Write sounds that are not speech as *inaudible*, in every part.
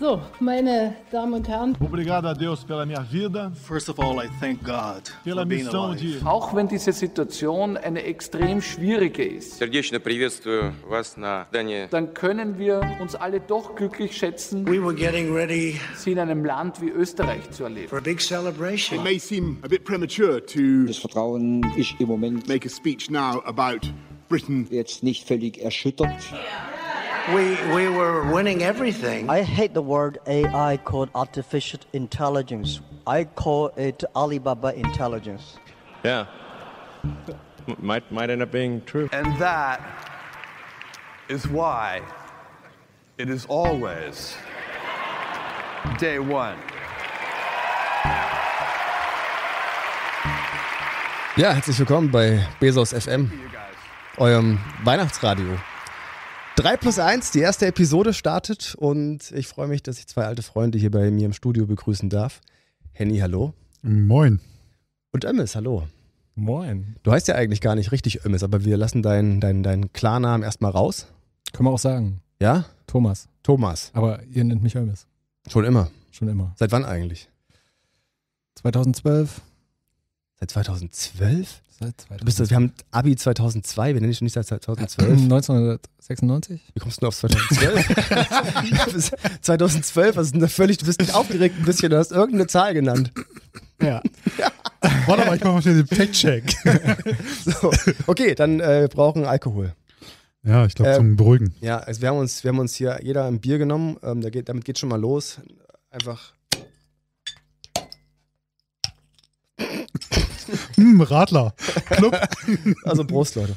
So, meine Damen und Herren. Obrigado a Deus pela minha vida. First of all, I thank God pela Mission de... Auch wenn diese Situation eine extrem schwierige ist. Сердечно приветствую вас на Дане. Dann können wir uns alle doch glücklich schätzen. We were getting ready. Sie in einem Land wie Österreich zu erleben. For a big celebration. It may seem a bit premature to. Das Vertrauen ist im Moment. Make a speech now about Britain. Jetzt nicht völlig erschüttert. Yeah. we, we were winning everything. I hate the word AI called artificial intelligence. I call it Alibaba intelligence. Yeah. might, might end up being true. And that is why it is always day one. Ja, herzlich willkommen bei Bezos FM, eurem Weihnachtsradio. 3 plus 1, die erste Episode startet und ich freue mich, dass ich zwei alte Freunde hier bei mir im Studio begrüßen darf. Henny, hallo. Moin. Und Ömmes, hallo. Moin. Du heißt ja eigentlich gar nicht richtig Ömmes, aber wir lassen deinen dein, dein Klarnamen erstmal raus. Können wir auch sagen. Ja? Thomas. Thomas. Aber ihr nennt mich Ömmes. Schon immer. Schon immer. Seit wann eigentlich? 2012. Seit 2012? Seit 2000. wir haben Abi 2002, wir nennen dich nicht seit 2012. 1996? *clears throat* Wie kommst du nur auf 2012? 2012, *laughs* was ist denn da völlig, du bist nicht aufgeregt ein bisschen, du hast irgendeine Zahl genannt. Ja. ja. *laughs* Warte mal, ich mache mal schnell den Fact-Check. *laughs* so. Okay, dann äh, wir brauchen Alkohol. Ja, ich glaube äh, zum ähm, Beruhigen. Ja, also wir haben uns, wir haben uns hier jeder ein Bier genommen. Ähm, da geht, damit geht schon mal los. Einfach *laughs* hm, Radler. Club. *laughs* Also Prost, Leute.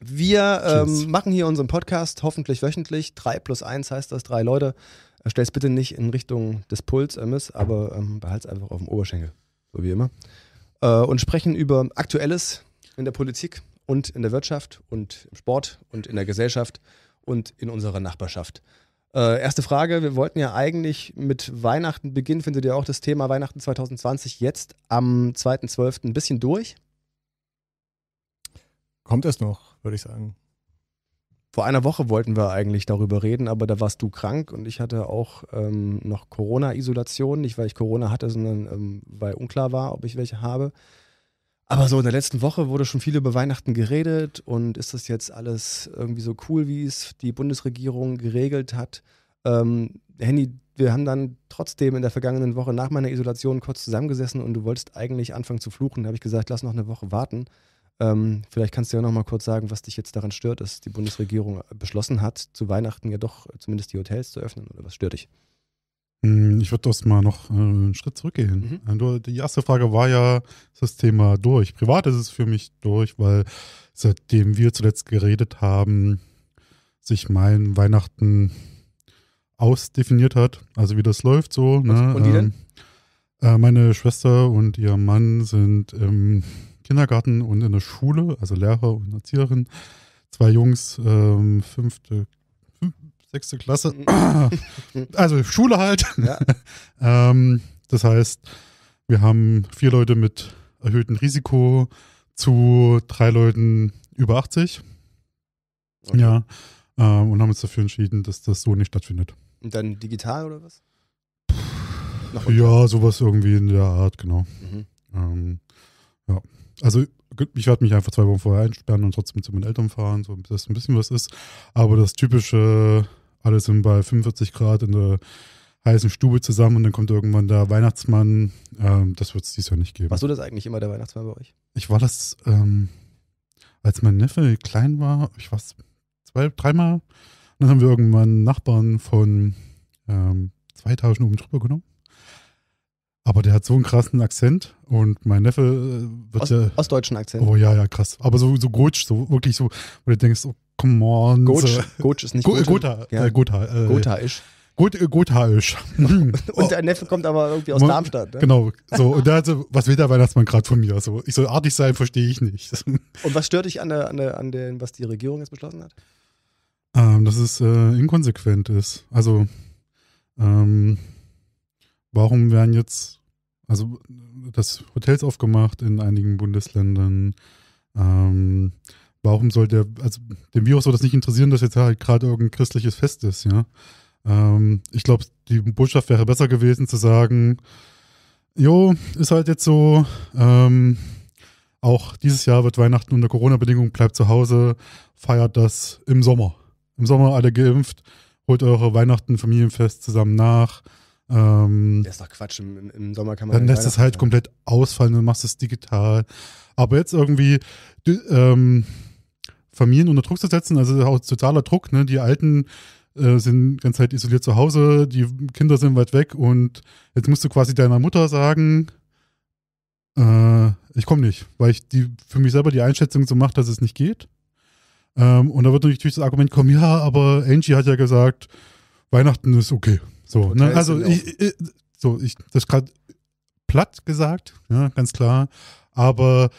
Wir ähm, machen hier unseren Podcast hoffentlich wöchentlich. 3 plus 1 heißt das, drei Leute. Äh, Stell es bitte nicht in Richtung des Puls, äh, MS, aber ähm, behalte es einfach auf dem Oberschenkel, so wie immer. Äh, und sprechen über Aktuelles in der Politik und in der Wirtschaft und im Sport und in der Gesellschaft und in unserer Nachbarschaft. Äh, erste Frage, wir wollten ja eigentlich mit Weihnachten beginnen. Findet ihr auch das Thema Weihnachten 2020 jetzt am 2.12. ein bisschen durch? Kommt es noch, würde ich sagen. Vor einer Woche wollten wir eigentlich darüber reden, aber da warst du krank und ich hatte auch ähm, noch Corona-Isolation. Nicht, weil ich Corona hatte, sondern ähm, weil unklar war, ob ich welche habe. Aber so in der letzten Woche wurde schon viel über Weihnachten geredet und ist das jetzt alles irgendwie so cool, wie es die Bundesregierung geregelt hat? Ähm, Henny, wir haben dann trotzdem in der vergangenen Woche nach meiner Isolation kurz zusammengesessen und du wolltest eigentlich anfangen zu fluchen. Da habe ich gesagt, lass noch eine Woche warten. Ähm, vielleicht kannst du ja noch mal kurz sagen, was dich jetzt daran stört, dass die Bundesregierung beschlossen hat, zu Weihnachten ja doch zumindest die Hotels zu öffnen oder was stört dich? Hm, ich würde das mal noch äh, einen Schritt zurückgehen. Mhm. Äh, die erste Frage war ja, ist das Thema durch? Privat ist es für mich durch, weil seitdem wir zuletzt geredet haben, sich mein Weihnachten ausdefiniert hat. Also wie das läuft so. Und, ne? und wie denn? Ähm, äh, meine Schwester und ihr Mann sind im Kindergarten und in der Schule, also Lehrer und Erzieherin. Zwei Jungs, ähm, fünfte sechste Klasse. Mhm. *coughs* also Schule halt. Ja. *laughs* ähm, das heißt, wir haben vier Leute mit erhöhtem Risiko zu drei Leuten über 80. Okay. Ja. Ähm, und haben uns dafür entschieden, dass das so nicht stattfindet. Und dann digital oder was? ja, sowas irgendwie in der Art, genau. Mhm. Ähm, ja. Also ich werde mich einfach zwei Wochen vorher einsperren und trotzdem zu meinen Eltern fahren, so dass ein bisschen was ist. Aber das typische alle sind bei 45 Grad in der heißen Stube zusammen und dann kommt irgendwann der Weihnachtsmann. Ähm, das wird es dieses Jahr nicht geben. Warst du das eigentlich immer der Weihnachtsmann bei euch? Ich war das, ähm, als mein Neffe klein war, ich war es zwei, dreimal. dann haben wir irgendwann Nachbarn von ähm, zwei oben drüber genommen. Aber der hat so einen krassen Akzent und mein Neffe äh, wird Ost, ja. Ostdeutschen Akzent. Oh ja, ja, krass. Aber so, so Gutsch, so wirklich so, wo du denkst, oh come on. Goch, Goch ist nicht Go Gotha. Ja. Äh, Gotha. Äh, Gotha ist. Gut, äh, Gothaisch. *laughs* und hm. der Neffe kommt aber irgendwie aus Darmstadt. Ne? Genau. So, und da hat so, was will der Weihnachtsmann gerade von mir? So, ich soll artig sein, verstehe ich nicht. *laughs* und was stört dich an, der, an, der, an dem, was die Regierung jetzt beschlossen hat? Ähm, dass es äh, inkonsequent ist. Also, ähm, warum werden jetzt, also, das Hotels aufgemacht in einigen Bundesländern? Ähm, warum soll der, also dem Virus soll das nicht interessieren, dass jetzt halt gerade irgendein christliches Fest ist, ja. Ähm, ich glaube, die Botschaft wäre besser gewesen zu sagen, jo, ist halt jetzt so, ähm, auch dieses Jahr wird Weihnachten unter Corona-Bedingungen, bleibt zu Hause, feiert das im Sommer. Im Sommer alle geimpft, holt eure Weihnachten, Familienfest zusammen nach. Ähm, das ist doch Quatsch, im, im Sommer kann man. Dann lässt es halt komplett ausfallen, dann machst du es digital. Aber jetzt irgendwie, ähm, Familien unter Druck zu setzen. Also auch sozialer Druck. Ne? Die Alten äh, sind die ganze Zeit isoliert zu Hause, die Kinder sind weit weg und jetzt musst du quasi deiner Mutter sagen, äh, ich komme nicht, weil ich die, für mich selber die Einschätzung so mache, dass es nicht geht. Ähm, und da wird natürlich das Argument kommen, ja, aber Angie hat ja gesagt, Weihnachten ist okay. So, ne? also ich, ich, äh, so, ich, das gerade platt gesagt, ja, ganz klar. Aber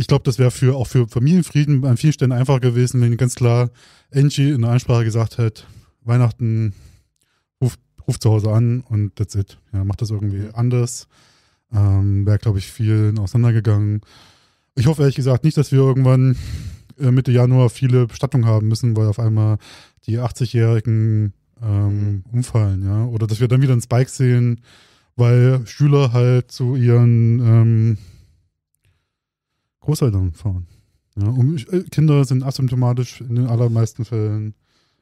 ich glaube, das wäre für auch für Familienfrieden an vielen Stellen einfacher gewesen, wenn ganz klar Angie in der Ansprache gesagt hätte, Weihnachten ruft ruf zu Hause an und that's it. Ja, macht das irgendwie mhm. anders. Ähm, wäre, glaube ich, vielen auseinandergegangen. Ich hoffe ehrlich gesagt nicht, dass wir irgendwann äh, Mitte Januar viele Bestattungen haben müssen, weil auf einmal die 80-Jährigen ähm, mhm. umfallen, ja. Oder dass wir dann wieder einen Spike sehen, weil Schüler halt zu ihren ähm, Großeltern fahren. Ja, und äh, Kinder sind asymptomatisch in den allermeisten Fällen.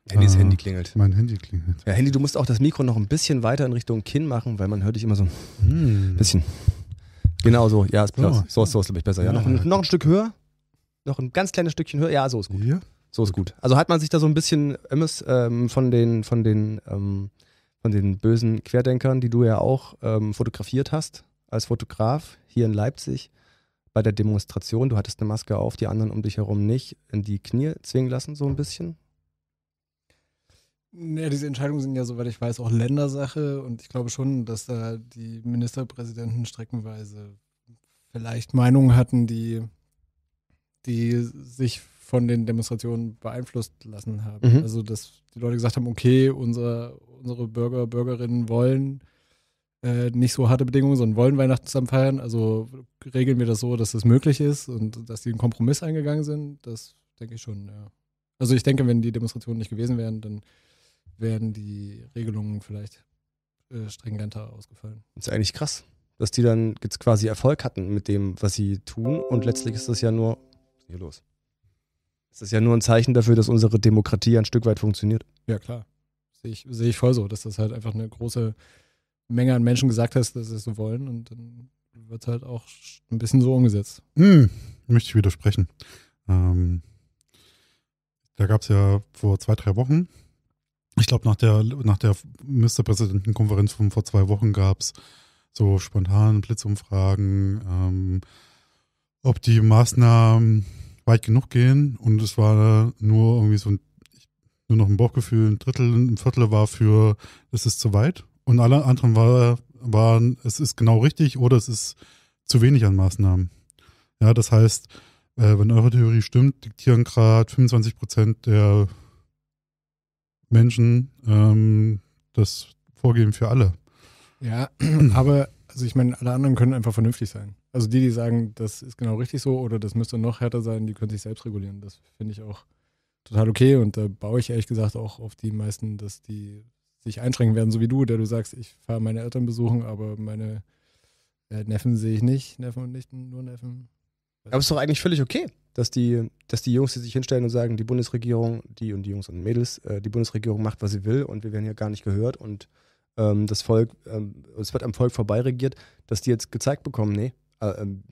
Handys äh, Handy klingelt. Mein Handy klingelt. Ja, Handy, du musst auch das Mikro noch ein bisschen weiter in Richtung Kinn machen, weil man hört dich immer so ein hm. bisschen. Genau so, ja, ist klar. So, so, so ist, glaube ich, besser. Ja, ja. Noch, ein, noch, ein, Stück höher. Noch ein ganz kleines Stückchen höher. Ja, so ist gut. Hier? So ist gut. Also hat man sich da so ein bisschen ähm, von den, von den, ähm, von den bösen Querdenkern, die du ja auch ähm, fotografiert hast als Fotograf hier in Leipzig bei der Demonstration, du hattest eine Maske auf, die anderen um dich herum nicht, in die Knie zwingen lassen, so ein bisschen? Ja, diese Entscheidungen sind ja, soweit ich weiß, auch Ländersache und ich glaube schon, dass da die Ministerpräsidenten streckenweise vielleicht Meinungen hatten, die, die sich von den Demonstrationen beeinflusst lassen haben. Mhm. Also, dass die Leute gesagt haben, okay, unsere, unsere Bürger, Bürgerinnen wollen äh, nicht so harte Bedingungen, sondern wollen Weihnachten zusammen feiern. Also regeln wir das so, dass das möglich ist und dass die einen Kompromiss eingegangen sind. Das denke ich schon, ja. Also ich denke, wenn die Demonstrationen nicht gewesen wären, dann wären die Regelungen vielleicht äh, stringenter ausgefallen. Das ist eigentlich krass, dass die dann jetzt quasi Erfolg hatten mit dem, was sie tun. Und letztlich ist das ja nur. Was ist hier los? Ist das ja nur ein Zeichen dafür, dass unsere Demokratie ein Stück weit funktioniert. Ja, klar. Sehe ich, sehe ich voll so, dass das halt einfach eine große Menge an Menschen gesagt hast, dass sie es so wollen und dann wird es halt auch ein bisschen so umgesetzt. Hm, möchte ich widersprechen. Ähm, da gab es ja vor zwei, drei Wochen, ich glaube nach der, nach der Ministerpräsidentenkonferenz von vor zwei Wochen gab es so spontan Blitzumfragen, ähm, ob die Maßnahmen weit genug gehen und es war nur irgendwie so ein nur noch ein Bauchgefühl, ein Drittel, ein Viertel war für, das ist zu weit und alle anderen war, waren, es ist genau richtig oder es ist zu wenig an Maßnahmen. Ja, das heißt, äh, wenn eure Theorie stimmt, diktieren gerade 25 Prozent der Menschen ähm, das Vorgehen für alle. Ja, *clears throat* aber also ich meine, alle anderen können einfach vernünftig sein. Also die, die sagen, das ist genau richtig so oder das müsste noch härter sein, die können sich selbst regulieren. Das finde ich auch total okay und da baue ich ehrlich gesagt auch auf die meisten, dass die sich einschränken werden, so wie du, der du sagst, ich fahre meine Eltern besuchen, aber meine äh, Neffen sehe ich nicht, Neffen und Nichten, nur Neffen. Aber es ist doch eigentlich völlig okay, dass die, dass die Jungs, die sich hinstellen und sagen, die Bundesregierung, die und die Jungs und Mädels, äh, die Bundesregierung macht, was sie will und wir werden hier gar nicht gehört und ähm, das Volk, ähm, es wird am Volk vorbeiregiert, dass die jetzt gezeigt bekommen, nee, äh, ähm,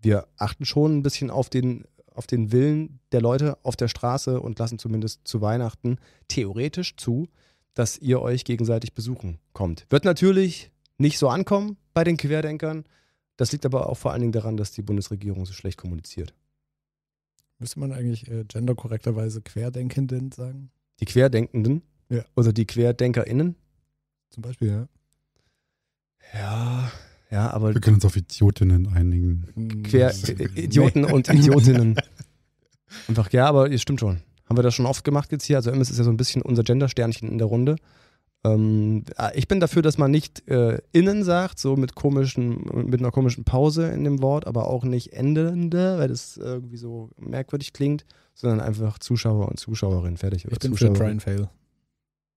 wir achten schon ein bisschen auf den, auf den Willen der Leute auf der Straße und lassen zumindest zu Weihnachten theoretisch zu, dass ihr euch gegenseitig besuchen kommt. Wird natürlich nicht so ankommen bei den Querdenkern. Das liegt aber auch vor allen Dingen daran, dass die Bundesregierung so schlecht kommuniziert. Müsste man eigentlich äh, genderkorrekterweise Querdenkenden sagen? Die Querdenkenden? Ja. Oder die QuerdenkerInnen? Zum Beispiel, ja. Ja, ja, aber. Wir können uns auf Idiotinnen einigen. Quer, hm. Idioten und Idiotinnen. *laughs* Einfach, ja, aber es stimmt schon. Haben wir das schon oft gemacht jetzt hier? Also MS ist ja so ein bisschen unser Gender-Sternchen in der Runde. Ähm, ah, ich bin dafür, dass man nicht äh, innen sagt, so mit komischen, mit einer komischen Pause in dem Wort, aber auch nicht endende, weil das irgendwie so merkwürdig klingt, sondern einfach Zuschauer und Zuschauerin fertig. Ich bin für Try and Fail.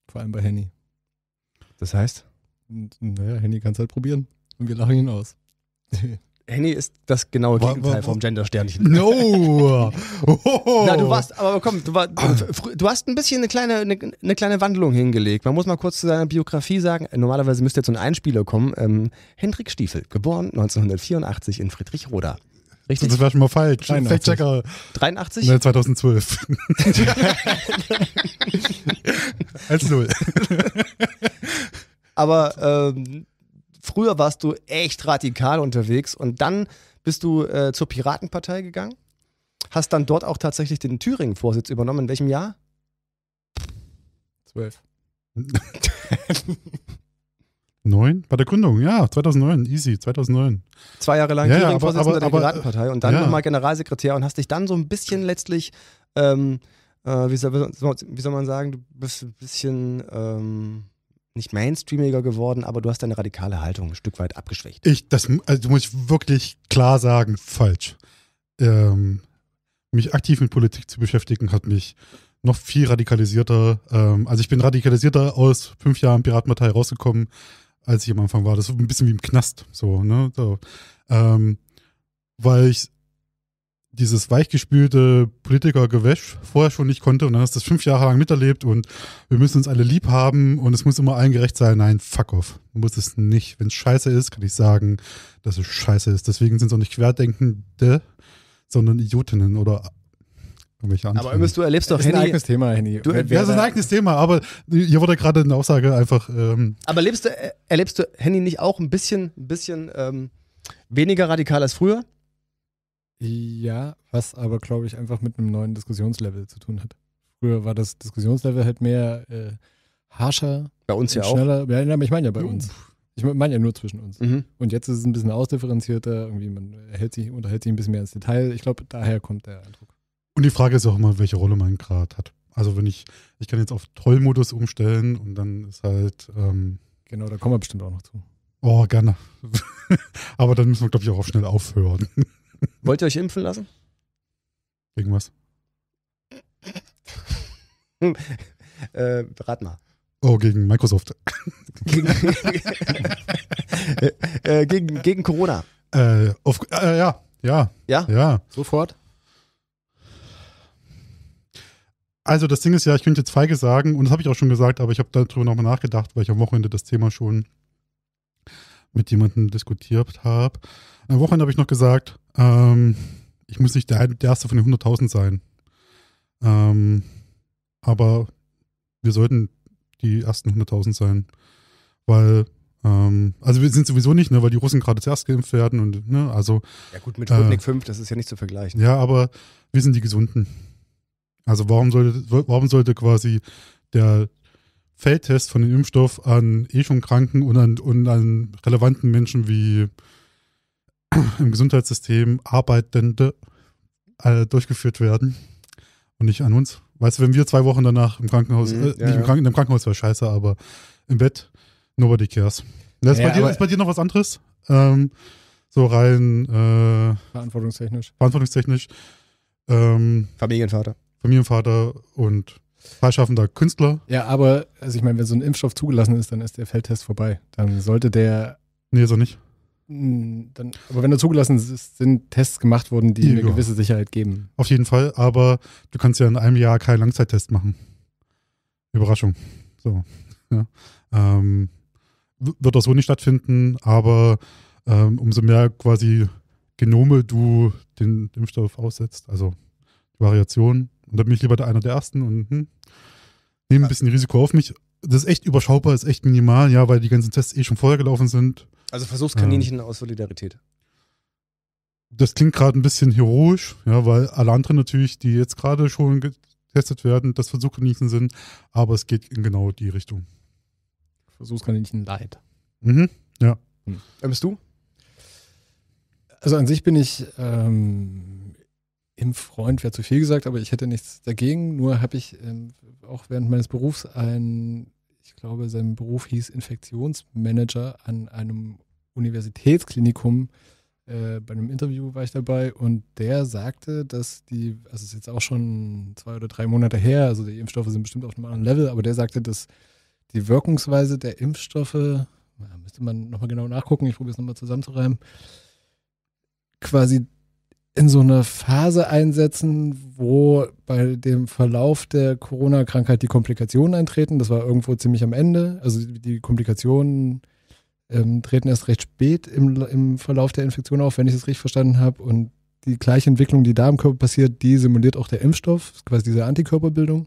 Vor allem bei Henny. Das heißt? Naja, Henny kann es halt probieren. Und wir lachen ihn aus. *laughs* Henny ist das genaue Gegenteil war, war, war. vom Gendersternchen. No! *laughs* Oh. Na, du warst, aber komm, du, war, *clears throat* du hast ein bisschen eine kleine, eine, eine, kleine Wandlung hingelegt. Man muss mal kurz zu deiner Biografie sagen. Normalerweise müsste jetzt so ein Einspieler kommen. Ähm, Hendrik Stiefel, geboren 1984 in Friedrichroda. Richtig? Das war schon mal falsch. 83? 83? Ne, 2012. Als null. Aber ähm, früher warst du echt radikal unterwegs und dann bist du äh, zur Piratenpartei gegangen, hast dann dort auch tatsächlich den Thüringen-Vorsitz übernommen. In welchem Jahr? Zwölf. *laughs* Neun? Bei der Gründung, ja, 2009, easy, 2009. Zwei Jahre lang ja, Thüringen-Vorsitzender ja, der Piratenpartei und dann ja. nochmal Generalsekretär und hast dich dann so ein bisschen letztlich, ähm, äh, wie, soll, wie, soll, man sagen, du bist ein bisschen ähm, nicht mainstreamiger geworden, aber du hast deine radikale Haltung ein Stück weit abgeschwächt. Ich, das also muss ich wirklich klar sagen, falsch. Ähm, mich aktiv mit Politik zu beschäftigen, hat mich noch viel radikalisierter. Ähm, also ich bin radikalisierter aus fünf Jahren Piratenpartei rausgekommen, als ich am Anfang war. Das ist ein bisschen wie im Knast, so, ne? So. Ähm, weil ich dieses weichgespülte Politikergewäsch vorher schon nicht konnte und dann hast du das fünf Jahre lang miterlebt und wir müssen uns alle lieb haben und es muss immer allen gerecht sein. Nein, fuck off. Du musst es nicht. Wenn es scheiße ist, kann ich sagen, dass es scheiße ist. Deswegen sind es auch nicht Querdenkende, sondern Idiotinnen oder irgendwelche anderen. Aber du erlebst doch, Henny. ein eigenes Thema, Henny. ja, das ist ein eigenes Thema, aber hier wurde gerade eine Aussage einfach. Ähm aber erlebst du, äh, erlebst du, Henny, nicht auch ein bisschen, ein bisschen ähm, weniger radikal als früher? Ja, was aber, glaube ich, einfach mit einem neuen Diskussionslevel zu tun hat. Früher war das Diskussionslevel halt mehr äh, harscher. Bei uns ja schneller. auch. Ja, ich meine ja bei uns. Ich meine ja nur zwischen uns. Mhm. Und jetzt ist es ein bisschen ausdifferenzierter, irgendwie man hält sich, unterhält sich ein bisschen mehr ins Detail. Ich glaube, daher kommt der Eindruck. Und die Frage ist auch immer, welche Rolle mein Grad hat. Also wenn ich, ich kann jetzt auf Tollmodus umstellen und dann ist halt. Ähm, genau, da kommen wir bestimmt auch noch zu. Oh, gerne. *laughs* Aber dann müssen wir, glaube ich, auch schnell aufhören. Wollt ihr euch impfen lassen? Irgendwas. *laughs* äh, rat mal. Oh, gegen Microsoft. gegen, *laughs* äh, gegen, gegen, Corona. Äh, auf, äh, ja, ja. Ja? Ja. Sofort? Also das Ding ist ja, ich könnte jetzt feige sagen, und das habe ich auch schon gesagt, aber ich habe darüber nochmal nachgedacht, weil ich am Wochenende das Thema schon mit jemandem diskutiert habe. Am Wochenende habe ich noch gesagt, ähm, ich muss nicht der, der Erste von den 100.000 sein. Ähm, aber wir sollten die ersten 100.000 sein. Weil, ähm, also wir sind sowieso nicht, ne, weil die Russen gerade zuerst geimpft werden und, ne, also. Ja, gut, mit Sputnik äh, 5, das ist ja nicht zu vergleichen. Ja, aber wir sind die Gesunden. Also warum sollte, warum sollte quasi der, Feldtest von dem Impfstoff an eh schon Kranken und an, und an relevanten Menschen wie *clears throat* im Gesundheitssystem Arbeitende äh, durchgeführt werden und nicht an uns. Weißt du, wenn wir zwei Wochen danach im Krankenhaus, mhm, äh, ja, nicht im, Kranken im Krankenhaus wäre scheiße, aber im Bett, nobody cares. ja, ist, bei dir, ist, bei dir, noch was anderes? Ähm, so rein äh, verantwortungstechnisch. Verantwortungstechnisch. Ähm, Familienvater. Familienvater und freischaffender Künstler. Ja, aber also ich meine, wenn so ein Impfstoff zugelassen ist, dann ist der Feldtest vorbei. Dann sollte der. Nee, so nicht. Hm, dann, aber wenn er zugelassen ist, sind Tests gemacht worden, die ja, eine gewisse Sicherheit geben. Auf jeden Fall, aber du kannst ja in einem Jahr keinen Langzeittest machen. Überraschung. So. *laughs* Ja. Ähm, wird auch so nicht stattfinden, aber ähm, umso mehr quasi Genome du den Impfstoff aussetzt, also Variationen, und dann bin ich lieber einer der ersten und hm, nehme ein bisschen Risiko auf mich. Das ist echt überschaubar, ist echt minimal, ja, weil die ganzen Tests eh schon vorher gelaufen sind. Also Versuchskaninchen ähm, aus Solidarität. Das klingt gerade ein bisschen heroisch, ja, weil alle anderen natürlich, die jetzt gerade schon getestet werden, das Versuchskaninchen sind, aber es geht in genau die Richtung. Versuchskaninchen leid. Mhm, ja. Hm. Ähm bist du? Also an sich bin ich ähm, Impffreund wäre zu viel gesagt, aber ich hätte nichts dagegen. Nur habe ich ähm, auch während meines Berufs einen, ich glaube, sein Beruf hieß Infektionsmanager an einem Universitätsklinikum. Äh, bei einem Interview war ich dabei und der sagte, dass die, also es ist jetzt auch schon zwei oder drei Monate her, also die Impfstoffe sind bestimmt auf einem anderen Level, aber der sagte, dass die Wirkungsweise der Impfstoffe, na, müsste man nochmal genau nachgucken, ich probiere es nochmal zusammenzureimen, quasi in so eine Phase einsetzen, wo bei dem Verlauf der Corona-Krankheit die Komplikationen eintreten. Das war irgendwo ziemlich am Ende. Also die Komplikationen ähm, treten erst recht spät im, im Verlauf der Infektion auf, wenn ich das richtig verstanden habe. Und die gleiche Entwicklung, die da im Körper passiert, die simuliert auch der Impfstoff, quasi diese Antikörperbildung.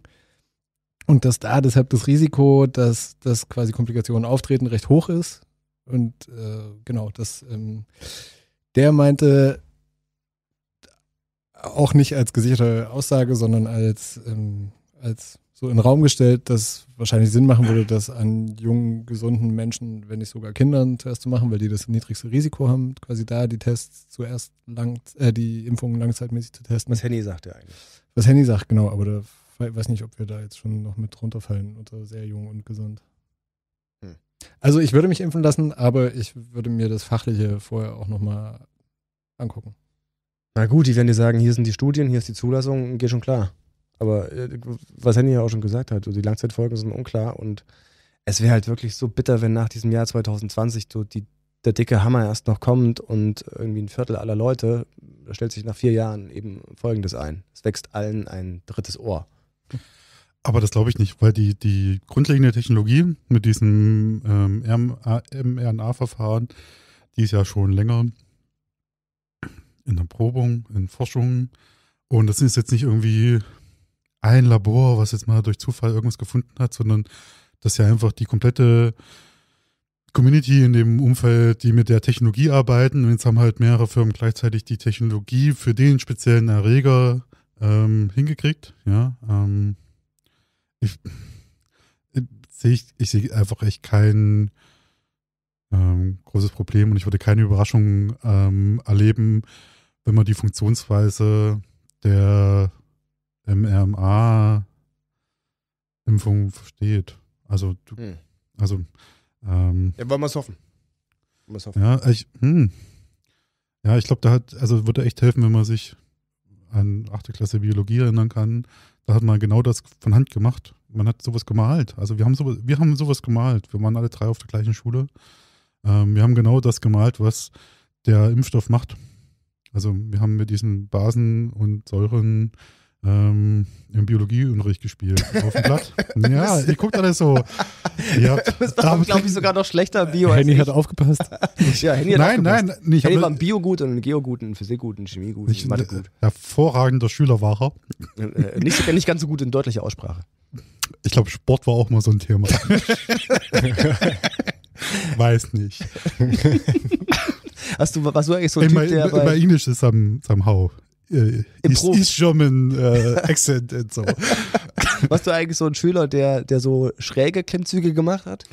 Und dass da deshalb das Risiko, dass, dass quasi Komplikationen auftreten, recht hoch ist. Und äh, genau, dass ähm, der meinte, auch nicht als gesicherte Aussage, sondern als, ähm, als so in den Raum gestellt, dass wahrscheinlich Sinn machen würde, das an jungen, gesunden Menschen, wenn nicht sogar Kindern zuerst zu machen, weil die das niedrigste Risiko haben, quasi da die Tests zuerst lang, äh, die Impfungen langzeitmäßig zu testen. Was Henny sagt ja eigentlich. Was Henny sagt, genau, aber da weiß nicht, ob wir da jetzt schon noch mit runterfallen unter sehr jung und gesund. Hm. Also ich würde mich impfen lassen, aber ich würde mir das Fachliche vorher auch nochmal angucken. Na gut, die werden dir sagen, hier sind die Studien, hier ist die Zulassung, geht schon klar. Aber äh, was Henny ja auch schon gesagt hat, die Langzeitfolgen sind unklar und es wäre halt wirklich so bitter, wenn nach diesem Jahr 2020 so die, der dicke Hammer erst noch kommt und irgendwie ein Viertel aller Leute, da stellt sich nach vier Jahren eben Folgendes ein. Es wächst allen ein drittes Ohr. Aber das glaube ich nicht, weil die, die grundlegende Technologie mit diesem ähm, mRNA-Verfahren, die ist ja schon länger in Erprobung, in Forschung. Und das ist jetzt nicht irgendwie ein Labor, was jetzt mal durch Zufall irgendwas gefunden hat, sondern das ist ja einfach die komplette Community in dem Umfeld, die mit der Technologie arbeiten. Und jetzt haben halt mehrere Firmen gleichzeitig die Technologie für den speziellen Erreger ähm, hingekriegt. Ja, ähm, ich, sehe ich, ich sehe einfach echt kein ähm, großes Problem und ich würde keine Überraschung ähm, erleben, wenn man die Funktionsweise der mRNA-Impfung versteht. Also, du, hm. also. Ähm, ja, wollen wir es hoffen. hoffen. Ja, ich, hm. ja, ich glaube, da hat, also würde echt helfen, wenn man sich an 8. Klasse Biologie erinnern kann. Da hat man genau das von Hand gemacht. Man hat sowas gemalt. Also wir haben sowas, wir haben sowas gemalt. Wir waren alle drei auf der gleichen Schule. Ähm, wir haben genau das gemalt, was der Impfstoff macht. Also wir haben mit diesen Basen und Säuren ähm, im Biologieunterricht gespielt. *laughs* Auf dem Blatt. *laughs* ja, ihr guckt alles so. habt, *laughs* das war, glaube ich, sogar noch schlechter Bio. Henny hat aufgepasst. ja, Henny hat nein, aufgepasst. Nein, nein. Henny war ein Bio gut und ein Geo gut, ein Physik gut, ein Chemie gut, ein Mathe gut. Hervorragender Schüler war er. Äh, äh, nicht, nicht ganz so gut in deutlicher Aussprache. Ich glaube, Sport war auch mal so ein Thema. Weiß nicht. Hast du, warst du eigentlich so ein Typ, der bei... Englisch ist some, somehow. Äh, ist, ist German äh, Accent *laughs* und so. Warst du eigentlich so ein Schüler, der, der so schräge Klimmzüge gemacht hat?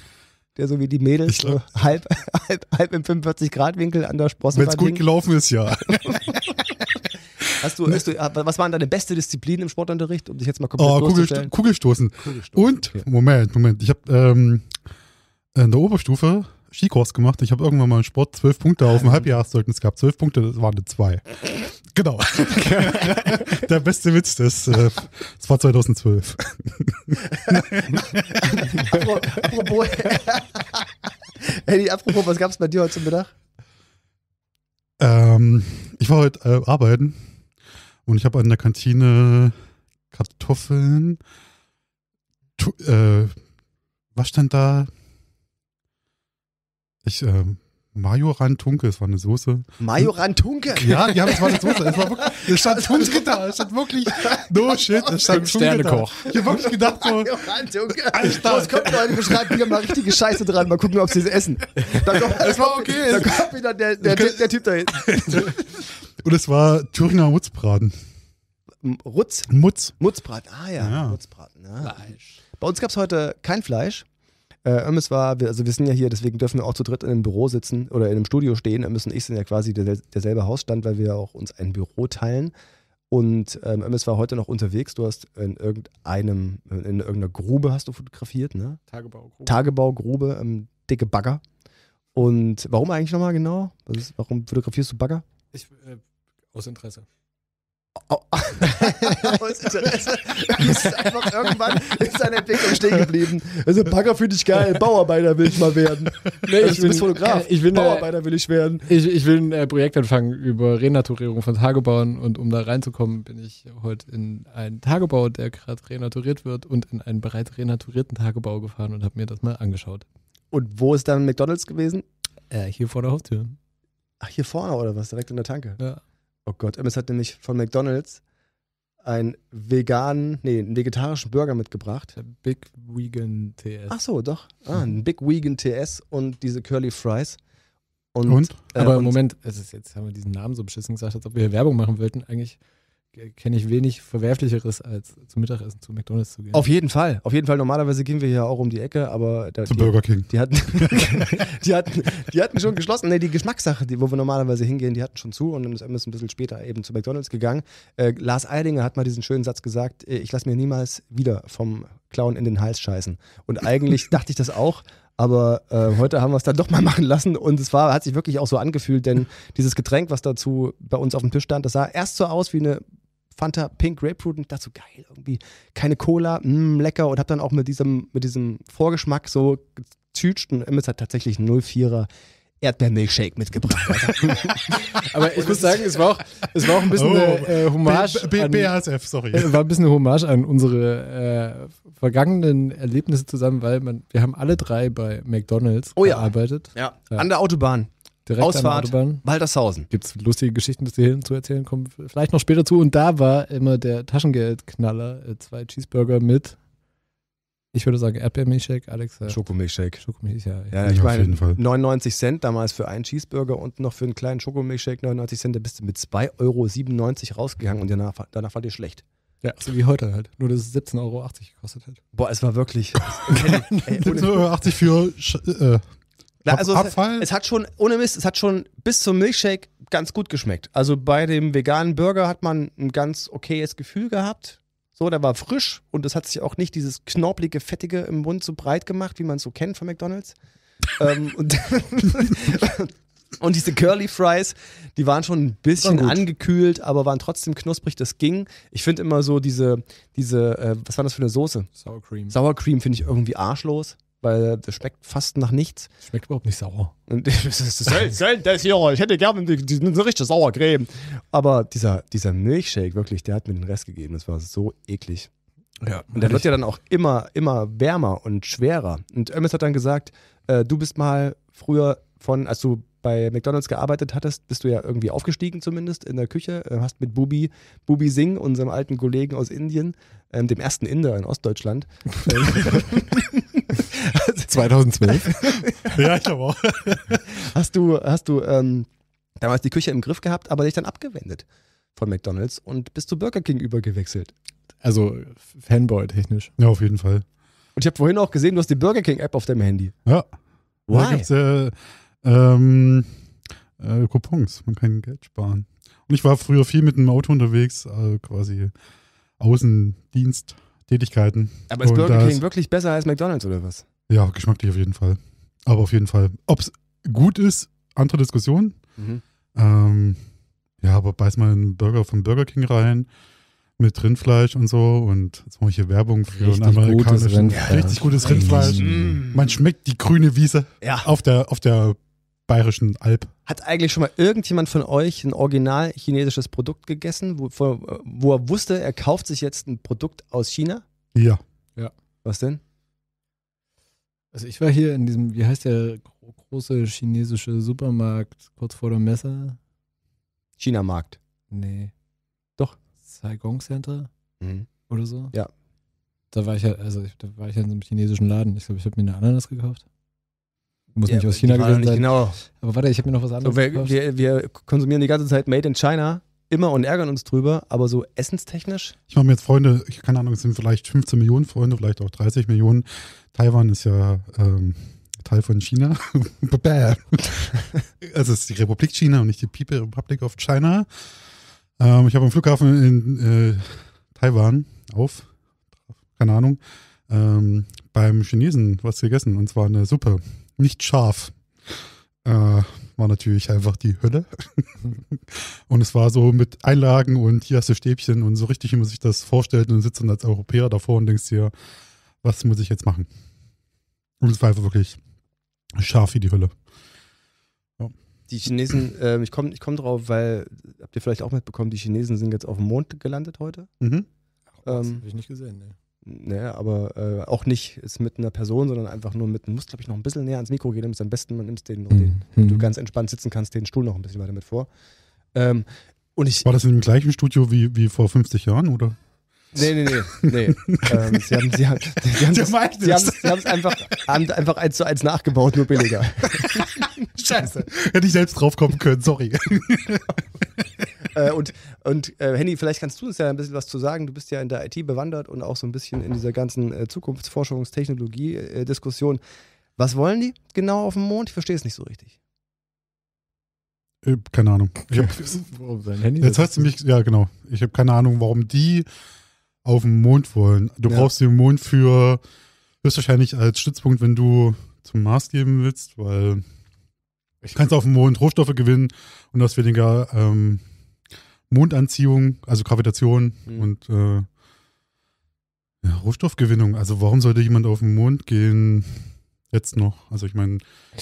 Der so wie die Mädels glaub, so halb, halb, halb im 45-Grad-Winkel an der Sprosse Wenn es gut gelaufen ist, ja. *laughs* Hast du, hast du, äh, was waren deine beste Disziplin im Sportunterricht, um dich jetzt mal komplett oh, Kugelsto Kugelstoßen. Kugelstoßen. Und, okay. Moment, Moment, ich habe ähm, in der Oberstufe Skikurs gemacht. Ich habe irgendwann mal im Sport zwölf Punkte auf dem Halbjahreszeugnis gehabt. Zwölf Punkte, das waren eine zwei. Genau. *laughs* Der beste Witz des. das äh, war 2012. apropos. Eddie, apropos, was gab es bei dir heute zum Mittag? Ähm, ich war heute äh, arbeiten und ich habe an der Kantine Kartoffeln. Tu, äh, was stand da? Ich, ähm, Majoran Tunke, es war eine Soße. Majoran Tunke? Ja, die haben, es war eine Soße. Es, war wirklich, *laughs* es stand Tunke da. Es stand wirklich, no shit, es stand Sternekoch. Ich hab wirklich gedacht so. Majoran Tunke. Alter. Was kommt mal, im Schrank? Hier mal richtige Scheiße dran. Mal gucken, ob sie es essen. es war okay. Da kommt wieder der, der, der, der Typ da hinten. *laughs* Und es war Thüringer Mutzbraten. Rutz? Mutz. Mutzbraten, ah ja. ja. Mutzbraten. Ja. Fleisch. Bei uns gab es heute kein Fleisch. Äh, Ömmes war, also wir sind ja hier, deswegen dürfen wir auch zu dritt in einem Büro sitzen oder in einem Studio stehen. Ömmes und ich sind ja quasi der, derselbe Hausstand, weil wir auch uns ein Büro teilen. Und ähm, Ömmes war heute noch unterwegs. Du hast in irgendeinem, in irgendeiner Grube hast du fotografiert, ne? Tagebaugrube. Tagebaugrube, ähm, dicke Bagger. Und warum eigentlich nochmal genau? Ist, warum fotografierst du Bagger? Ich, äh, aus Interesse. Oh. oh. *laughs* das ist einfach irgendwann in seiner Entwicklung stehen geblieben. Also Bagger finde ich geil, Bauarbeiter will ich mal werden. Nee, ich, also, äh, ich bin Fotograf, ich äh, bin, Bauarbeiter will ich werden. Ich, ich will ein äh, Projekt anfangen über Renaturierung von Tagebauern und um da reinzukommen, bin ich heute in einen Tagebau, der gerade renaturiert wird und in einen bereits renaturierten Tagebau gefahren und habe mir das mal angeschaut. Und wo ist dann McDonalds gewesen? Äh, hier vor der Haustür. Ach, hier vorne oder was? Direkt in der Tanke? Ja. Oh Gott, MS hat nämlich von McDonalds einen veganen, nee, einen vegetarischen Burger mitgebracht. Der Big Vegan TS. Ach so, doch. Ah, ein Big Vegan TS und diese Curly Fries. Und? und? Äh, Aber im Moment, es ist jetzt haben wir diesen Namen so beschissen gesagt, als ob wir hier Werbung machen wollten. Eigentlich kenne ich wenig Verwerflicheres, als zum Mittagessen zu McDonalds zu gehen. Auf jeden Fall, auf jeden Fall. Normalerweise gehen wir hier auch um die Ecke, aber. Da, zum Burger King. Die hatten, *laughs* die, hatten, die hatten schon geschlossen. Nee, die Geschmackssache, die, wo wir normalerweise hingehen, die hatten schon zu und dann ist Emmes ein bisschen später eben zu McDonalds gegangen. Äh, Lars Eidinger hat mal diesen schönen Satz gesagt: äh, Ich lasse mir niemals wieder vom Clown in den Hals scheißen. Und eigentlich *laughs* dachte ich das auch, aber äh, heute haben wir es dann doch mal machen lassen und es war, hat sich wirklich auch so angefühlt, denn dieses Getränk, was dazu bei uns auf dem Tisch stand, das sah erst so aus wie eine Fanta Pink Grapefruit und ich dachte so geil, irgendwie keine Cola, mh, mm, lecker und habe dann auch mit diesem, mit diesem Vorgeschmack so gezücht und Emmett hat tatsächlich 04er Erdbeermilchshake mitgebracht. *laughs* Aber ich muss sagen, es war auch, es war auch ein bisschen oh, eine, äh, Hommage. B, B, BASF, sorry. An, äh, war ein bisschen eine Hommage an unsere äh, vergangenen Erlebnisse zusammen, weil man, wir haben alle drei bei McDonalds oh, gearbeitet. Ja. ja. an der Autobahn. Direkt Ausfahrt, an der Autobahn. Waldershausen. Gibt es lustige Geschichten bis hierhin zu erzählen, kommen vielleicht noch später zu. Und da war immer der Taschengeldknaller, äh, zwei Cheeseburger mit ich würde sagen Erdbeermilchshake, Alex. Äh, Schokomilchshake. Schokomilchshake, ja. Ja, ja. ich ja, meine, 99 Cent damals für einen Cheeseburger und noch für einen kleinen Schokomilchshake 99 Cent, da bist du mit 2,97 Euro rausgegangen und danach, danach war dir schlecht. Ja, so wie heute halt. Nur, dass es 17,80 Euro gekostet hat. Boah, es war wirklich. 17,80 *laughs* Euro für äh, Na, also Abfall. Es, es, hat schon, ohne Mist, es hat schon bis zum Milchshake ganz gut geschmeckt. Also bei dem veganen Burger hat man ein ganz okayes Gefühl gehabt. So, der war frisch und es hat sich auch nicht dieses knorblige, fettige im Mund so breit gemacht, wie man es so kennt von McDonalds. *laughs* ähm, und, *laughs* und, diese Curly Fries, die waren schon ein bisschen angekühlt, aber waren trotzdem knusprig, das ging. Ich finde immer so diese, diese äh, was war das für eine Soße? Sour Cream. Sour Cream finde ich irgendwie arschlos weil das schmeckt fast nach nichts. Schmeckt überhaupt nicht sauer. Und *laughs* das soll das hier? Ich hätte gerne eine richtige Sauercreme. Aber dieser, dieser Milchshake, wirklich, der hat mir den Rest gegeben. Das war so eklig. Ja, und der wird ja dann auch immer, immer wärmer und schwerer. Und Emmett hat dann gesagt, äh, du bist mal früher von, als du bei McDonalds gearbeitet hattest, bist du ja irgendwie aufgestiegen zumindest in der Küche, äh, hast mit Bubi, Bubi Singh, unserem alten Kollegen aus Indien, ähm, dem ersten Inder in Ostdeutschland, *laughs* ähm, 2012? *laughs* ja, ich glaube auch. Hast du, hast du ähm, damals die Küche im Griff gehabt, aber dich dann abgewendet von McDonalds und bist zu Burger King übergewechselt? Also Fanboy-technisch. Ja, auf jeden Fall. Und ich habe vorhin auch gesehen, du hast die Burger King-App auf deinem Handy. Ja. Why? Da gibt's äh, ähm, äh, Coupons. Man kann Geld sparen. Und ich war früher viel mit dem Auto unterwegs, also quasi Außendiensttätigkeiten. Aber ist Burger King wirklich besser als McDonalds oder was? Ja, geschmacklich auf jeden Fall. Aber auf jeden Fall. Ob es gut ist, andere Diskussion. Mhm. Ähm, ja, aber beiß mal einen Burger vom Burger King rein mit Rindfleisch und so und jetzt mache ich hier Werbung für richtig ein amerikanisches gutes richtig gutes Rindfleisch. Mhm. Man schmeckt die grüne Wiese ja. auf der auf der bayerischen Alb. Hat eigentlich schon mal irgendjemand von euch ein original chinesisches Produkt gegessen, wo, wo er wusste, er kauft sich jetzt ein Produkt aus China? Ja. Ja. Was denn? Also ich war hier in diesem, wie heißt der große chinesische Supermarkt kurz vor der Messe? China-Markt. Nee. Doch. Saigon Center mhm. oder so? Ja. Da war ich ja, also ich, da war ich ja in so einem chinesischen Laden. Ich glaube, ich habe mir eine Ananas gekauft. Muss ja, nicht aus China gewesen sein. Genau. Aber warte, ich habe mir noch was anderes so, wir, gekauft. Wir, wir konsumieren die ganze Zeit Made in China immer und ärgern uns drüber, aber so essenstechnisch? Ich mache mir jetzt Freunde, ich keine Ahnung, es sind vielleicht 15 Millionen Freunde, vielleicht auch 30 Millionen. Taiwan ist ja ähm, Teil von China. *laughs* also es ist die Republik China und nicht die People Republic of China. Ähm, ich habe am Flughafen in äh, Taiwan auf, keine Ahnung, ähm, beim Chinesen was gegessen und zwar eine Suppe. Nicht scharf, äh, war natürlich einfach die Hölle. *laughs* und es war so mit Einlagen und hier hast du Stäbchen und so richtig, wie man sich das vorstellt. Und sitzt dann als Europäer davor und denkst dir, was muss ich jetzt machen? Und es war einfach wirklich scharf wie die Hölle. Ja. Die Chinesen, ähm, ich komme ich komm drauf, weil, habt ihr vielleicht auch mitbekommen, die Chinesen sind jetzt auf dem Mond gelandet heute. Mhm. das ähm, habe ich nicht gesehen, ne? Ne, aber äh, auch nicht ist mit einer Person, sondern einfach nur mit, muss glaube ich noch ein bisschen näher ans Mikro gehen, damit am besten, man nimmt den, mhm. den du ganz entspannt sitzen kannst, den Stuhl noch ein bisschen weiter mit vor. Ähm, und ich, War das in dem gleichen Studio wie, wie vor 50 Jahren, oder? Nee, nee, nee. nee. *laughs* ähm, sie haben, sie haben, sie haben, das, sie haben, sie haben es einfach, einfach eins zu eins nachgebaut, nur billiger. *laughs* Scheiße. Hätte ich selbst draufkommen können, sorry. *laughs* äh, und und äh, Henny, vielleicht kannst du uns ja ein bisschen was zu sagen. Du bist ja in der IT bewandert und auch so ein bisschen in dieser ganzen äh, Zukunftsforschungstechnologie-Diskussion. Äh, was wollen die genau auf dem Mond? Ich verstehe es nicht so richtig. Äh, keine Ahnung. Hab, warum sein Handy jetzt hast du mich, ja genau. Ich habe keine Ahnung, warum die auf den Mond wollen. Du ja. brauchst den Mond für höchstwahrscheinlich als Stützpunkt, wenn du zum Mars geben willst, weil ich kannst auf dem Mond Rohstoffe gewinnen und hast weniger ähm, Mondanziehung, also Gravitation mhm. und äh, ja, Rohstoffgewinnung. Also warum sollte jemand auf den Mond gehen jetzt noch? Also ich meine,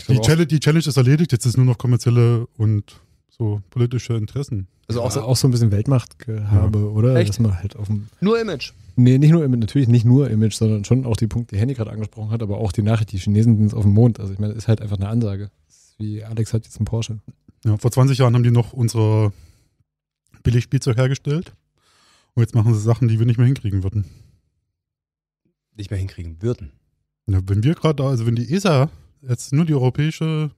die, die Challenge ist erledigt, jetzt ist nur noch kommerzielle und so politische Interessen. Also auch, ja. so, auch so ein bisschen Weltmachtgehabe, ja. oder? Echt? Dass man halt auf dem nur Image. Nee, nicht nur natürlich nicht nur Image, sondern schon auch die Punkte, die Handy gerade angesprochen hat, aber auch die Nachricht, die Chinesen sind auf dem Mond. Also ich meine, das ist halt einfach eine Ansage. Wie Alex hat jetzt einen Porsche. Ja, vor 20 Jahren haben die noch unsere Billigspielzeug hergestellt. Und jetzt machen sie Sachen, die wir nicht mehr hinkriegen würden. Nicht mehr hinkriegen würden. Na, wenn wir gerade da, also wenn die ESA jetzt nur die europäische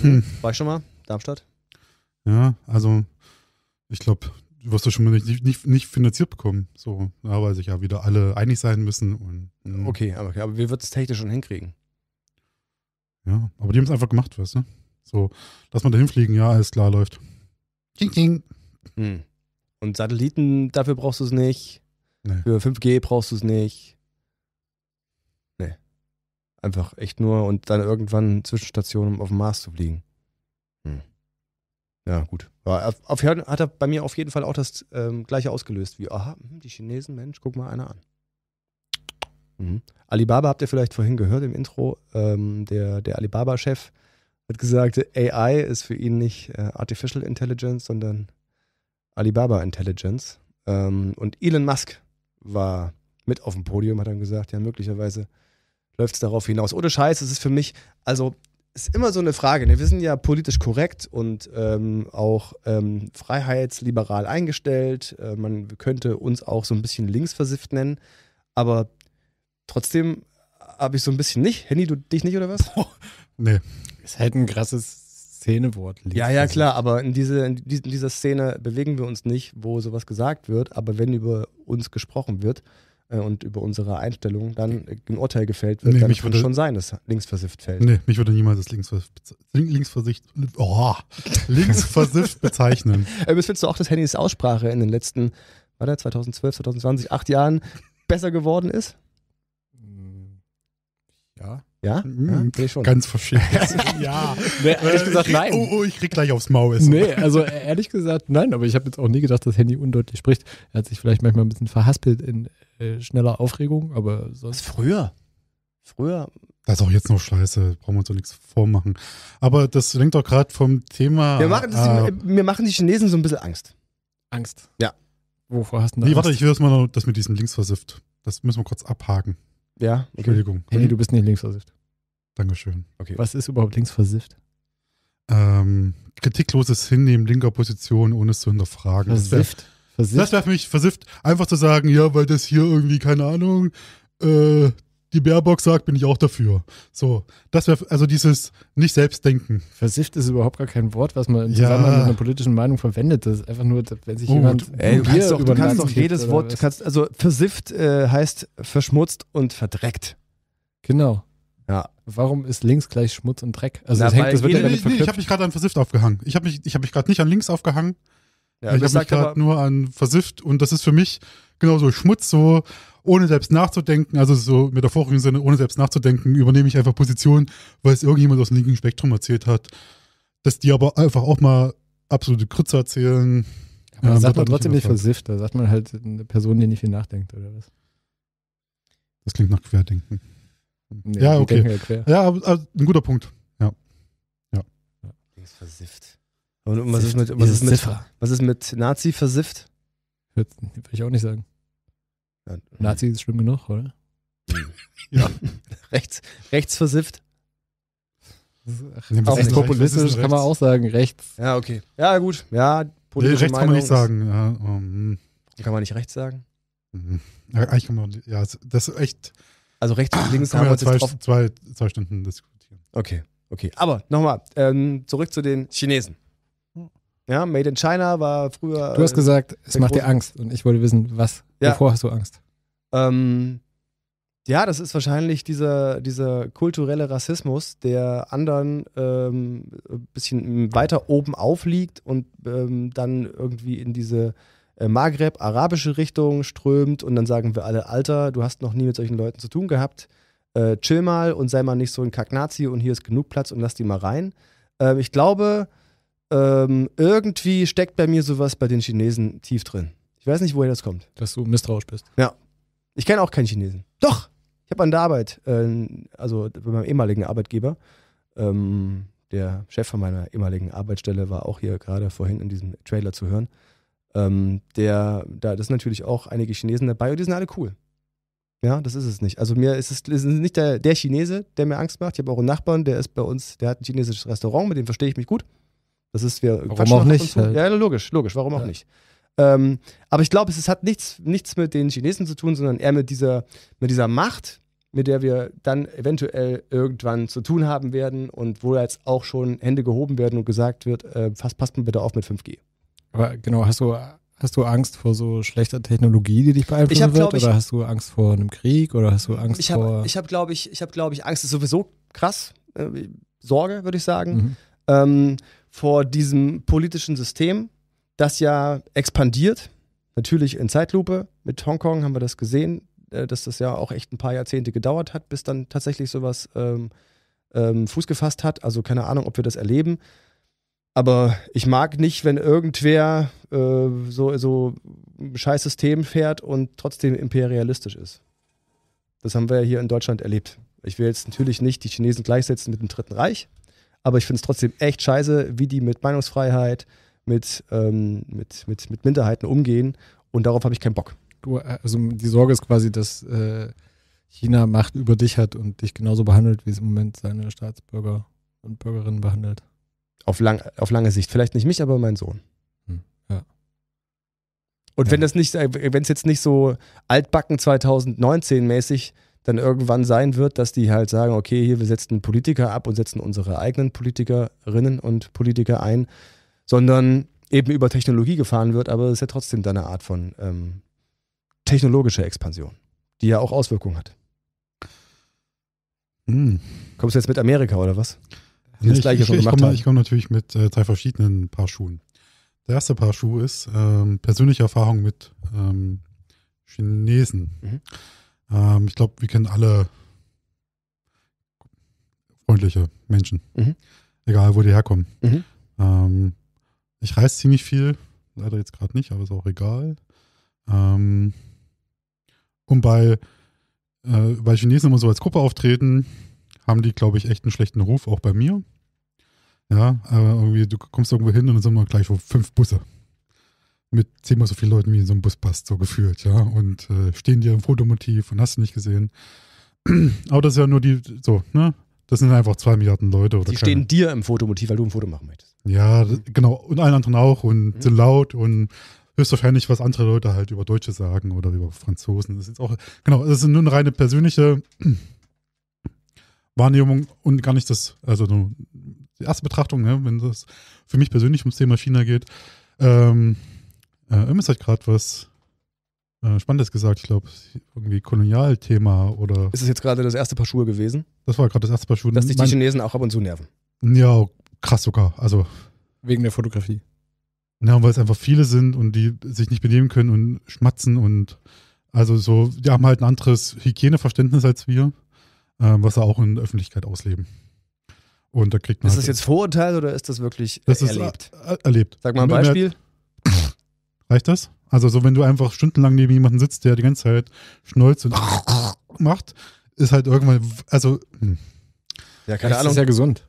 hm. War ich schon mal? Darmstadt? Ja, also ich glaube, du wirst du schon mal nicht, nicht, nicht finanziert bekommen. So, da weil sich ja wieder alle einig sein müssen. Und, ja. Hm. okay, aber, okay, aber wir wird es technisch schon hinkriegen. Ja, aber die haben es einfach gemacht, weißt du? So, lass mal dahin fliegen, ja, alles klar, läuft. Ding, ding. Hm. Und Satelliten, dafür brauchst du es nicht. Nee. Für 5G brauchst du es nicht. Einfach echt nur und dann irgendwann Zwischenstationen, um auf dem Mars zu fliegen. Hm. Ja, gut. Ja, auf, auf, hat er bei mir auf jeden Fall auch das ähm, gleiche ausgelöst wie, aha, hm, die Chinesen, Mensch, guck mal einer an. Mhm. Alibaba habt ihr vielleicht vorhin gehört im Intro. Ähm, der der Alibaba-Chef hat gesagt, AI ist für ihn nicht äh, Artificial Intelligence, sondern Alibaba Intelligence. Ähm, und Elon Musk war mit auf dem Podium, hat dann gesagt, ja, möglicherweise läuft es darauf hinaus. Ohne Scheiß, es ist für mich, also ist immer so eine Frage. Ne? Wir sind ja politisch korrekt und ähm, auch ähm, freiheitsliberal eingestellt. Äh, man könnte uns auch so ein bisschen linksversifft nennen, aber trotzdem habe ich so ein bisschen nicht. Handy, du dich nicht oder was? Boah, nee. Ist halt ein krasses Szenewort. Ja, ja, klar, aber in, diese, in, dieser Szene bewegen wir uns nicht, wo sowas gesagt wird, aber wenn über uns gesprochen wird, äh, und über unsere Einstellung dann äh, ein Urteil gefällt wird, nee, dann mich kann würde, schon sein, dass linksversifft fällt. Nee, mich würde niemals als linksversifft, linksversifft, oh, linksversifft *laughs* bezeichnen. Übrigens äh, findest du auch, dass Hennys Aussprache in den letzten, war der 2012, 2020, acht Jahren besser geworden ist? Ja? Mhm. ja schon. Ganz verschieden. *laughs* ja. Nee, ehrlich äh, gesagt, krieg, nein. Oh, oh, ich krieg gleich aufs Maul. nee, also äh, ehrlich gesagt, nein, aber ich habe jetzt auch nie gedacht, dass Handy undeutlich spricht. Er hat sich vielleicht manchmal ein bisschen verhaspelt in äh, schneller Aufregung, aber sonst. Was früher? Früher. Das ist auch jetzt noch scheiße, brauchen wir uns doch nichts vormachen. Aber das lenkt doch gerade vom Thema. Wir machen, das, äh, wir machen die Chinesen so ein bisschen Angst. Angst? Ja. Wovor hast du denn da Nee, Angst? warte, ich will erstmal noch das mit diesem Links versifft. Das müssen wir kurz abhaken. Ja? Okay. Entschuldigung. Henny, du bist nicht linksversifft. Dankeschön. Okay. Was ist überhaupt linksversifft? Ähm, kritikloses Hinnehmen linker Position, ohne es zu hinterfragen. Versifft? Das wäre wär für mich versifft, einfach zu sagen, ja, weil das hier irgendwie, keine Ahnung, äh, die Baerbock sagt, bin ich auch dafür. So, das wäre also dieses nicht selbstdenken. Versifft ist überhaupt gar kein Wort, was man im Zusammenhang mit einer politischen Meinung verwendet. Das ist einfach nur, wenn sich jemand ey, du kannst, doch, du kannst doch jedes Wort, kannst, also versifft äh, heißt verschmutzt und verdreckt. Genau. Ja. Warum ist links gleich Schmutz und Dreck? Also Na, das hängt, das wird nee, ja nee, nee, ich habe mich gerade an versifft aufgehangen. Ich habe mich, hab mich gerade nicht an links aufgehangen. Ja, ich habe mich gerade nur an versifft und das ist für mich genauso Schmutz, so ohne selbst nachzudenken, also so metaphorischen Sinne, ohne selbst nachzudenken, übernehme ich einfach Position, weil es irgendjemand aus dem linken Spektrum erzählt hat, dass die aber einfach auch mal absolute Krütze erzählen. Aber ja, da ähm, sagt man trotzdem nicht versifft, da sagt man halt eine Person, die nicht viel nachdenkt, oder was? Das klingt nach Querdenken. Nee, ja, okay. Ja, ja ein guter Punkt. Ja. Ja. ja. Ist versifft. Und was Sift. ist mit, was ist mit, was ist mit Nazi versifft? Würde ich auch nicht sagen. Ja. Nazi ist schlimm genug, oder? *laughs* ja. *laughs* rechts, rechts versifft. Auch rechts populistisch kann man auch sagen, rechts. Ja, okay. Ja, gut. Ja, politische nee, rechts Meinung kann man nicht sagen. Ja, um. Ähm, hm. Kann man nicht rechts sagen? Mhm. eigentlich kann man, ja, das ist echt. Also rechts und links haben wir jetzt zwei, drauf. Zwei, zwei Stunden diskutieren. Okay, okay. Aber nochmal, ähm, zurück zu den Chinesen. Ja, Made in China war früher. Du hast äh, gesagt, es macht dir Angst und ich wollte wissen, was, ja. wovor hast du Angst? Ähm, ja, das ist wahrscheinlich dieser, dieser kulturelle Rassismus, der anderen ähm, ein bisschen weiter oben aufliegt und ähm, dann irgendwie in diese äh, Maghreb-arabische Richtung strömt und dann sagen wir alle, Alter, du hast noch nie mit solchen Leuten zu tun gehabt, äh, chill mal und sei mal nicht so ein Kacknazi und hier ist genug Platz und lass die mal rein. Ähm, ich glaube, ähm, irgendwie steckt bei mir sowas bei den Chinesen tief drin. Ich weiß nicht, woher das kommt. Dass du misstrauisch bist. Ja. Ich kenne auch keinen Chinesen. Doch! Ich habe an der Arbeit, äh, also bei meinem ehemaligen Arbeitgeber, ähm, der Chef von meiner ehemaligen Arbeitsstelle war auch hier gerade vorhin in diesem Trailer zu hören. Ähm, der, da das sind natürlich auch einige Chinesen dabei und die sind alle cool. Ja, das ist es nicht. Also mir ist es, ist nicht der, der Chinese, der mir Angst macht. Ich habe auch einen Nachbarn, der ist bei uns, der hat ein chinesisches Restaurant, mit dem verstehe ich mich gut. Das ist, wir warum auch nicht? Halt. Ja, logisch, logisch, warum auch ja. nicht. Ähm, aber ich glaube, es, hat nichts, nichts mit den Chinesen zu tun, sondern eher mit dieser, mit dieser Macht, mit der wir dann eventuell irgendwann zu tun haben werden und wo jetzt auch schon Hände gehoben werden und gesagt wird, äh, passt, passt mal bitte auf mit 5G. Aber genau, hast du Hast du Angst vor so schlechter Technologie, die dich beeinflussen hab, wird? Ich, oder hast du Angst vor einem Krieg? Oder hast du Angst ich hab, vor. Ich habe, glaube ich, ich hab, glaub ich, Angst, ist sowieso krass. Äh, Sorge, würde ich sagen. Mhm. Ähm, vor diesem politischen System, das ja expandiert, natürlich in Zeitlupe. Mit Hongkong haben wir das gesehen, äh, dass das ja auch echt ein paar Jahrzehnte gedauert hat, bis dann tatsächlich sowas ähm, ähm, Fuß gefasst hat. Also keine Ahnung, ob wir das erleben. Aber ich mag nicht, wenn irgendwer äh, so, so ein scheiß System fährt und trotzdem imperialistisch ist. Das haben wir ja hier in Deutschland erlebt. Ich will jetzt natürlich nicht die Chinesen gleichsetzen mit dem Dritten Reich, aber ich finde es trotzdem echt scheiße, wie die mit Meinungsfreiheit, mit, ähm, mit, mit, mit Minderheiten umgehen. Und darauf habe ich keinen Bock. Du, äh, also die Sorge ist quasi, dass äh, China Macht über dich hat und dich genauso behandelt, wie es im Moment seine Staatsbürger und Bürgerinnen behandelt. Auf, lang, auf lange Sicht. Vielleicht nicht mich, aber meinen Sohn. Hm, ja. Und ja. Äh, wenn es jetzt nicht so altbacken 2019 mäßig ist, dann irgendwann sein wird, dass die halt sagen, okay, hier, wir setzen Politiker ab und setzen unsere eigenen Politikerinnen und Politiker ein, sondern eben über Technologie gefahren wird, aber es ist ja trotzdem dann eine Art von ähm, technologischer Expansion, die ja auch Auswirkungen hat. Hm. Kommst du jetzt mit Amerika oder was? Nee, das ich, gleiche ich, schon ich komme komm natürlich mit äh, drei verschiedenen Paar Schuhen. Der erste Paar Schuhe ist ähm, persönliche Erfahrung mit ähm, Chinesen. Mhm. Ähm, ich glaube, wir kennen alle freundliche Menschen. Mhm. Egal, wo die herkommen. Mhm. Ähm, ich reise ziemlich viel. Leider jetzt gerade nicht, aber ist auch egal. Ähm, und bei, äh, bei Chinesen immer so als Gruppe auftreten, haben die, glaube ich, echt einen schlechten Ruf, auch bei mir. Ja, äh, irgendwie, du kommst irgendwo hin und dann sind wir gleich so fünf Busse mit zehnmal so vielen Leuten wie in so einem Bus passt, so gefühlt, ja. Und äh, stehen dir im Fotomotiv und hast du nicht gesehen. *clears throat* Aber das ist ja nur die, so, ne? Das sind einfach zwei Milliarden Leute. Oder die keine. stehen dir im Fotomotiv, weil du ein Foto machen möchtest. Ja, mhm. genau. Und allen anderen auch und mhm. sind laut und höchstwahrscheinlich, was andere Leute halt über Deutsche sagen oder über Franzosen. Das ist auch, genau, das ist nur eine reine persönliche *clears throat* Wahrnehmung und gar nicht das, also die erste Betrachtung, ne, wenn das für mich persönlich ums Thema China geht. Ähm, äh, Immes hat gerade was äh, Spannendes gesagt. Ich glaube, irgendwie Kolonialthema oder. Ist es jetzt gerade das erste Paar Schuhe gewesen? Das war gerade das erste Paar Schuhe. Dass dich die Chinesen auch ab und zu nerven. Ja, krass sogar. Also. Wegen der Fotografie. Ja, weil es einfach viele sind und die sich nicht benehmen können und schmatzen und also so, die haben halt ein anderes Hygieneverständnis als wir, äh, was sie auch in der Öffentlichkeit ausleben. Und da kriegt man. Ist halt das jetzt Vorurteil oder ist das wirklich das erlebt? Ist, äh, er, erlebt. Sag mal ein Beispiel. Reicht das? Also so, wenn du einfach stundenlang neben jemanden sitzt, der die ganze Zeit schnolzt und *laughs* macht, ist halt irgendwann, also hm. ja, keine Ahnung. Ist ja gesund.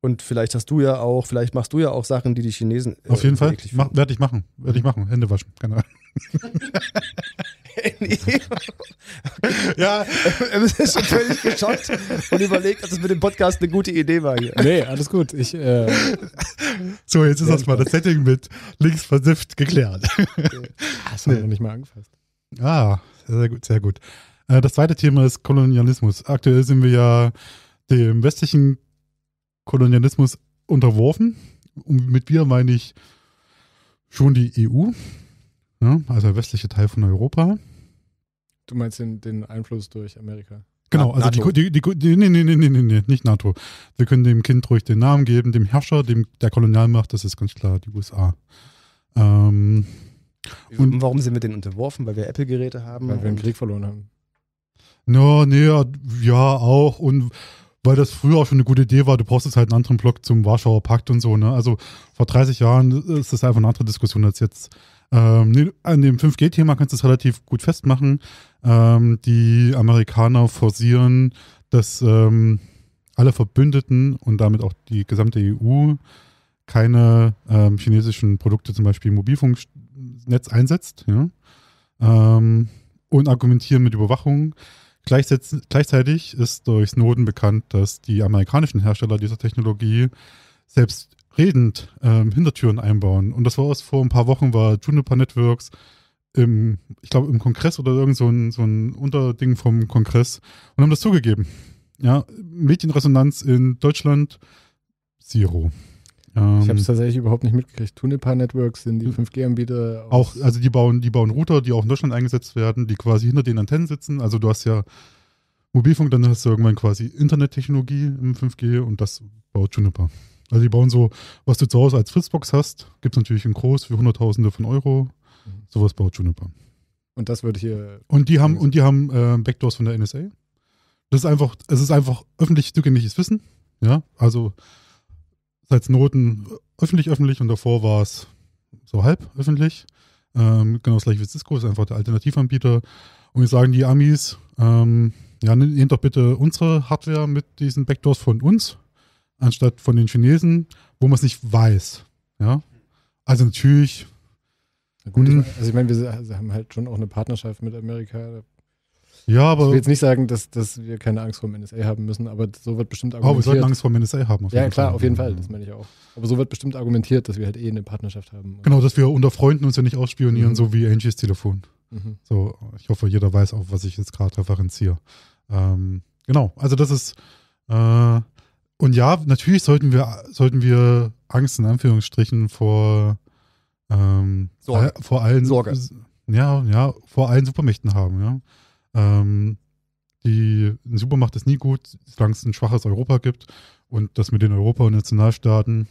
Und vielleicht hast du ja auch, vielleicht machst du ja auch Sachen, die die Chinesen. Auf jeden äh, Fall. Mach, werde ich machen. Werde ich mhm. machen. Hände waschen. Keine Ahnung. *laughs* *laughs* ja. Ähm, er ist schon völlig geschockt und überlegt, dass es mit dem Podcast eine gute Idee war hier. Nee, alles gut. Ich, äh so, jetzt ist erstmal das Setting mit links versifft geklärt. *laughs* Hast du nee. noch nicht mal angefasst. Ah, sehr gut, sehr gut. Äh, das zweite Thema ist Kolonialismus. Aktuell sind wir ja dem westlichen Kolonialismus unterworfen. Und mit wir meine ich schon die EU, ja, ne? also der westliche Teil von Europa. Du meinst den, den Einfluss durch Amerika? Genau, also NATO. die, die, die, nee, nee, nee, nee, nee, nicht NATO. Wir können dem Kind ruhig den Namen geben, dem Herrscher, dem der Kolonialmacht, das ist ganz klar die USA. Ähm, und warum sind wir denn unterworfen? Weil wir Apple-Geräte haben? Weil wir einen Krieg verloren haben. No, nee, ja, auch. Und weil das früher auch schon eine gute Idee war, du brauchst jetzt halt einen anderen Block zum Warschauer Pakt und so, ne? Also vor 30 Jahren ist das einfach eine andere Diskussion als jetzt. Ähm, an dem 5G-Thema kannst du es relativ gut festmachen. Ähm, die Amerikaner forcieren, dass ähm, alle Verbündeten und damit auch die gesamte EU keine ähm, chinesischen Produkte, zum Beispiel im Mobilfunknetz, einsetzt. Ja? Ähm, und argumentieren mit Überwachung. Gleichzeitig ist durch Snowden bekannt, dass die amerikanischen Hersteller dieser Technologie selbst redend ähm, Hintertüren einbauen. Und das war aus vor ein paar Wochen, war Juniper Networks im, ich glaube, im Kongress oder irgend so ein, so ein Unterding vom Kongress und haben das zugegeben. Ja, Medienresonanz in Deutschland, zero. ich ähm, habe es tatsächlich überhaupt nicht mitgekriegt. Juniper Networks sind die 5G-Anbieter. Hm. Auch, also die bauen, die bauen Router, die auch in Deutschland eingesetzt werden, die quasi hinter den Antennen sitzen. Also du hast ja Mobilfunk, dann hast du irgendwann quasi Internettechnologie im 5G und das baut Juniper. Also die bauen so, was du zu Hause als Fritzbox hast, gibt es natürlich in groß für Hunderttausende von Euro. Mhm. Sowas baut Juniper. Und das wird hier. Und die haben, und die haben äh, Backdoors von der NSA. Das ist einfach, es ist einfach öffentlich zugängliches Wissen. Ja, also seit Noten öffentlich, öffentlich und davor war es so halb öffentlich. Ähm, genau das gleiche wie Cisco, ist einfach der Alternativanbieter. Und wir sagen die Amis, ähm, ja, nehmt doch bitte unsere Hardware mit diesen Backdoors von uns anstatt von den Chinesen, wo man es nicht weiß. Ja? Also natürlich. Na gut, ich, hm. also ich meine, wir haben halt schon auch eine Partnerschaft mit Amerika. Ja, aber. Ich will jetzt nicht sagen, dass, dass wir keine Angst vor dem NSA haben müssen, aber so wird bestimmt argumentiert. Oh, aber wir sollten Angst vor dem NSA haben. ja, klar, Fall. auf jeden Fall, das mhm. meine ich auch. Aber so wird bestimmt argumentiert, dass wir halt eh eine Partnerschaft haben. Genau, dass wir unter Freunden uns ja nicht ausspionieren, mhm. so wie Angies Telefon. Mhm. So, ich hoffe, jeder weiß auch, was ich jetzt gerade referenziere. Ähm, genau, also das ist. Äh, und ja, natürlich sollten wir, sollten wir Angst in Anführungsstrichen vor, ähm, Sorge. vor allen Sorge. Ja, ja, vor allen Supermächten haben, ja. Ähm, die eine Supermacht ist nie gut, solange es ein schwaches Europa gibt und das mit den Europa- und Nationalstaaten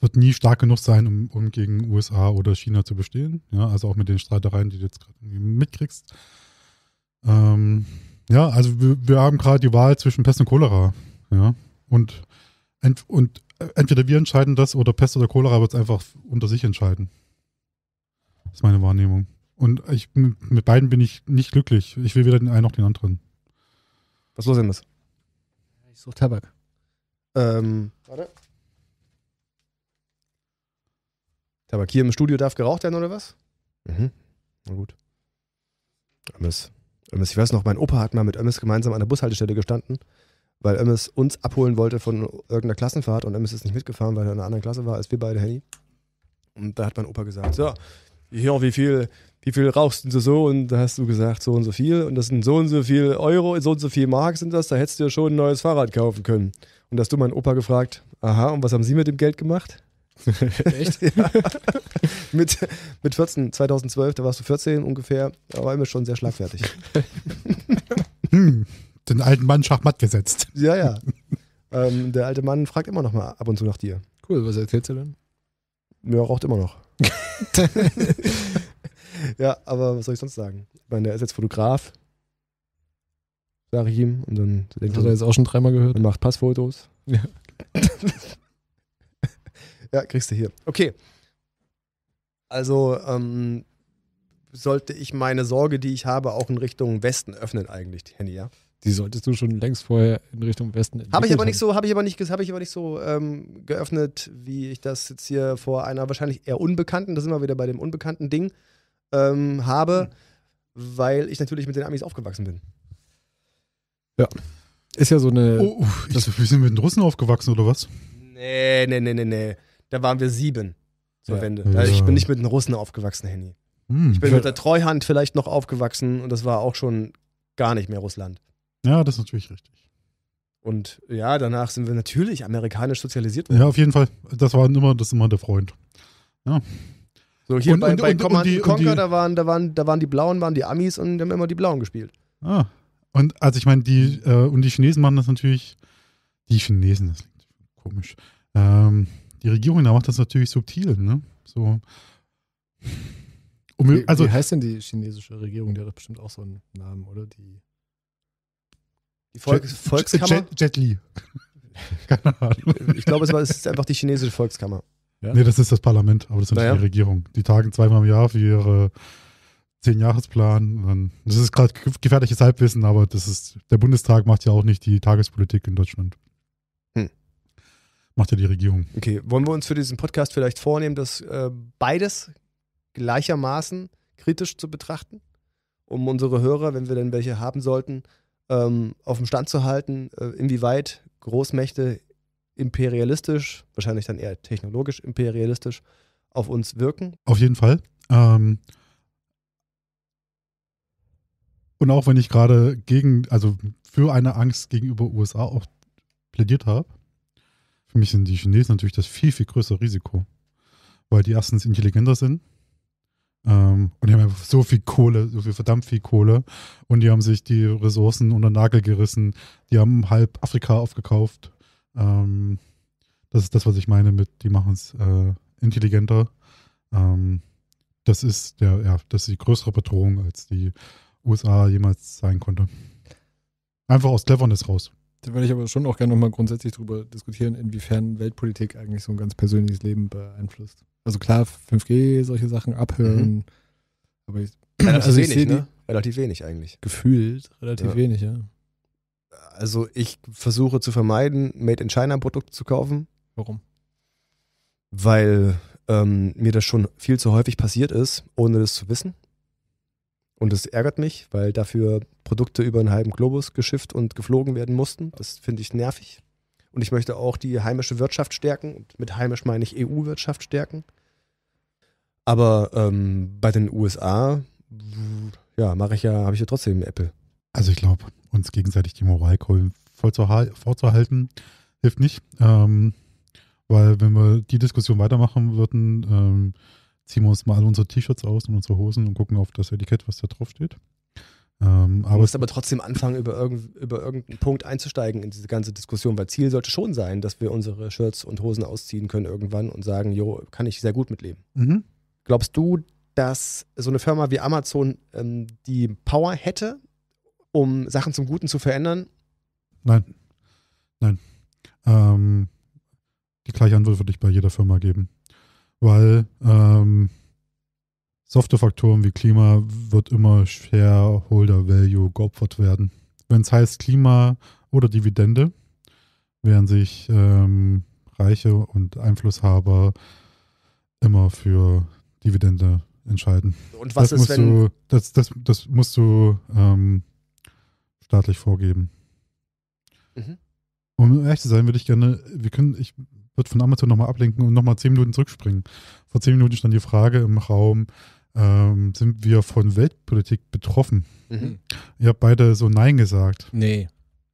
wird nie stark genug sein, um, um gegen USA oder China zu bestehen. Ja, also auch mit den Streitereien, die du jetzt gerade mitkriegst. Ähm, ja, also wir, wir haben gerade die Wahl zwischen Pest und Cholera. Ja. Und, ent, und äh, entweder wir entscheiden das oder Pest oder Cholera wird es einfach unter sich entscheiden. Das ist meine Wahrnehmung. Und ich, mit beiden bin ich nicht glücklich. Ich will weder den einen noch den anderen. Was los denn das? Ich suche Tabak. Ähm, warte. Tabak hier im Studio darf geraucht werden oder was? Mhm. Na gut. Mist. Ömmes, ich weiß noch, mein Opa hat mal mit Ömmes gemeinsam an der Bushaltestelle gestanden, weil Ömmes uns abholen wollte von irgendeiner Klassenfahrt und Ömmes ist nicht mitgefahren, weil er in einer anderen Klasse war als wir beide, Henny. Und da hat mein Opa gesagt, so, ja, wie viel, wie viel rauchst du so, Und da hast du gesagt, so und so viel. Und das sind so und so viel Euro, so und so viel Mark sind das, da hättest du ja schon ein neues Fahrrad kaufen können. Und da hast du meinen Opa gefragt, aha, und was haben Sie mit dem Geld gemacht? *laughs* Echt? ja. mit, mit 14, 2012, da warst du 14 ungefähr, da war immer schon sehr schlagfertig. *laughs* hm, den alten Mann Schachmatt gesetzt. Ja, ja. Ähm, der alte Mann fragt immer noch mal ab und zu nach dir. Cool, was erzählst du denn? Ja, raucht immer noch. *laughs* ja, aber was soll ich sonst sagen? Ich meine, der ist jetzt Fotograf, sage ich ihm. Und dann denkt das hat er jetzt auch schon dreimal gehört. Und macht Passfotos. Ja. Ja, kriegst du hier. Okay. Also ähm, sollte ich meine Sorge, die ich habe, auch in Richtung Westen öffnen eigentlich, Henny, ja? Die solltest du schon längst vorher in Richtung Westen. Habe ich aber nicht so, habe ich aber nicht, habe ich aber nicht so ähm, geöffnet, wie ich das jetzt hier vor einer wahrscheinlich eher unbekannten, da sind wir wieder bei dem unbekannten Ding, ähm, habe, mhm. weil ich natürlich mit den Amis aufgewachsen bin. Ja. Ist ja so eine. Oh, oh ich, das, wir sind mit den Russen aufgewachsen, oder was? Nee, nee, nee, nee, nee da waren wir sieben zur ja. Wende. Also ich bin nicht mit einem Russen aufgewachsen, Henny. Hm. Ich bin mit der Treuhand vielleicht noch aufgewachsen und das war auch schon gar nicht mehr Russland. Ja, das ist natürlich richtig. Und ja, danach sind wir natürlich amerikanisch sozialisiert worden. Ja, auf jeden Fall. Das war immer, das immer der Freund. Ja. So, hier und, bei, und, bei und, Command die, Conquer, die, da, waren, da, waren, da waren die Blauen, waren die Amis und haben immer die Blauen gespielt. Ah. Und also ich meine, die, äh, und die Chinesen machen das natürlich. Die Chinesen, das klingt komisch. Ähm, die Regierung da macht das natürlich subtil, ne? So. Um, wie, also, wie heißt denn die chinesische Regierung? Die hat bestimmt auch so einen Namen, oder? Die, die Volks Jet, Volkskammer? Jet, Jet Li. *laughs* Keine Ahnung. Ich glaube, es, es ist einfach die chinesische Volkskammer. Ja? Nee, das ist das Parlament, aber das ist naja. nicht die Regierung. Die tagen zweimal im Jahr für ihre Zehn-Jahresplan. Das ist gerade gefährliches Halbwissen, aber das ist, der Bundestag macht ja auch nicht die Tagespolitik in Deutschland macht ja die Regierung. Okay, wollen wir uns für diesen Podcast vielleicht vornehmen, das äh, beides gleichermaßen kritisch zu betrachten, um unsere Hörer, wenn wir denn welche haben sollten, ähm, auf dem Stand zu halten, äh, inwieweit Großmächte imperialistisch, wahrscheinlich dann eher technologisch imperialistisch, auf uns wirken? Auf jeden Fall. Ähm und auch wenn ich gerade gegen, also für eine Angst gegenüber USA auch plädiert habe, für mich sind die Chinesen natürlich das viel, viel größere Risiko. Weil die erstens intelligenter sind ähm, und die haben einfach so viel Kohle, so viel verdammt viel Kohle und die haben sich die Ressourcen unter den Nagel gerissen. Die haben halb Afrika aufgekauft. Ähm, das ist das, was ich meine mit, die machen es äh, intelligenter. Ähm, das ist der, ja, das ist die größere Bedrohung, als die USA jemals sein konnte. Einfach aus Cleverness raus. Da würde ich aber schon auch gerne nochmal grundsätzlich drüber diskutieren, inwiefern Weltpolitik eigentlich so ein ganz persönliches Leben beeinflusst. Also klar, 5G, solche Sachen abhören, mhm. aber ich, *clears throat* relativ also ich wenig, ne? Relativ wenig eigentlich. Gefühlt relativ ja. wenig, ja. Also ich versuche zu vermeiden, Made in China Produkte zu kaufen. Warum? Weil ähm, mir das schon viel zu häufig passiert ist, ohne das zu wissen. Und es ärgert mich, weil dafür Produkte über einen halben Globus geschifft und geflogen werden mussten. Das finde ich nervig. Und ich möchte auch die heimische Wirtschaft stärken. Und mit heimisch meine ich EU-Wirtschaft stärken. Aber ähm, bei den USA, ja, mache ich ja, habe ich ja trotzdem Apple. Also ich glaube, uns gegenseitig die Moralkeule vorzuhalten, hilft nicht. Ähm, weil wenn wir die Diskussion weitermachen würden, ähm, ziehen wir uns mal unsere T-Shirts aus und unsere Hosen und gucken auf das Etikett, was da drauf steht. Ähm, aber du musst aber trotzdem anfangen, über, irgend, über irgendeinen Punkt einzusteigen in diese ganze Diskussion, weil Ziel sollte schon sein, dass wir unsere Shirts und Hosen ausziehen können irgendwann und sagen, jo, kann ich sehr gut mitleben. Mhm. Glaubst du, dass so eine Firma wie Amazon ähm, die Power hätte, um Sachen zum Guten zu verändern? Nein. Nein. Ähm, die gleiche Antwort würde ich bei jeder Firma geben weil ähm, softe Faktoren wie Klima wird immer Shareholder Value geopfert werden. Wenn es heißt Klima oder Dividende, werden sich ähm, Reiche und Einflusshaber immer für Dividende entscheiden. Und was das ist, wenn. Du, das, das, das musst du ähm, staatlich vorgeben. Mhm. Um ehrlich zu sein, würde ich gerne, wir können, ich wird von Amazon nochmal ablenken und nochmal zehn Minuten zurückspringen. Vor zehn Minuten stand die Frage im Raum, ähm, sind wir von Weltpolitik betroffen? Mhm. Ihr habt beide so Nein gesagt. Nee.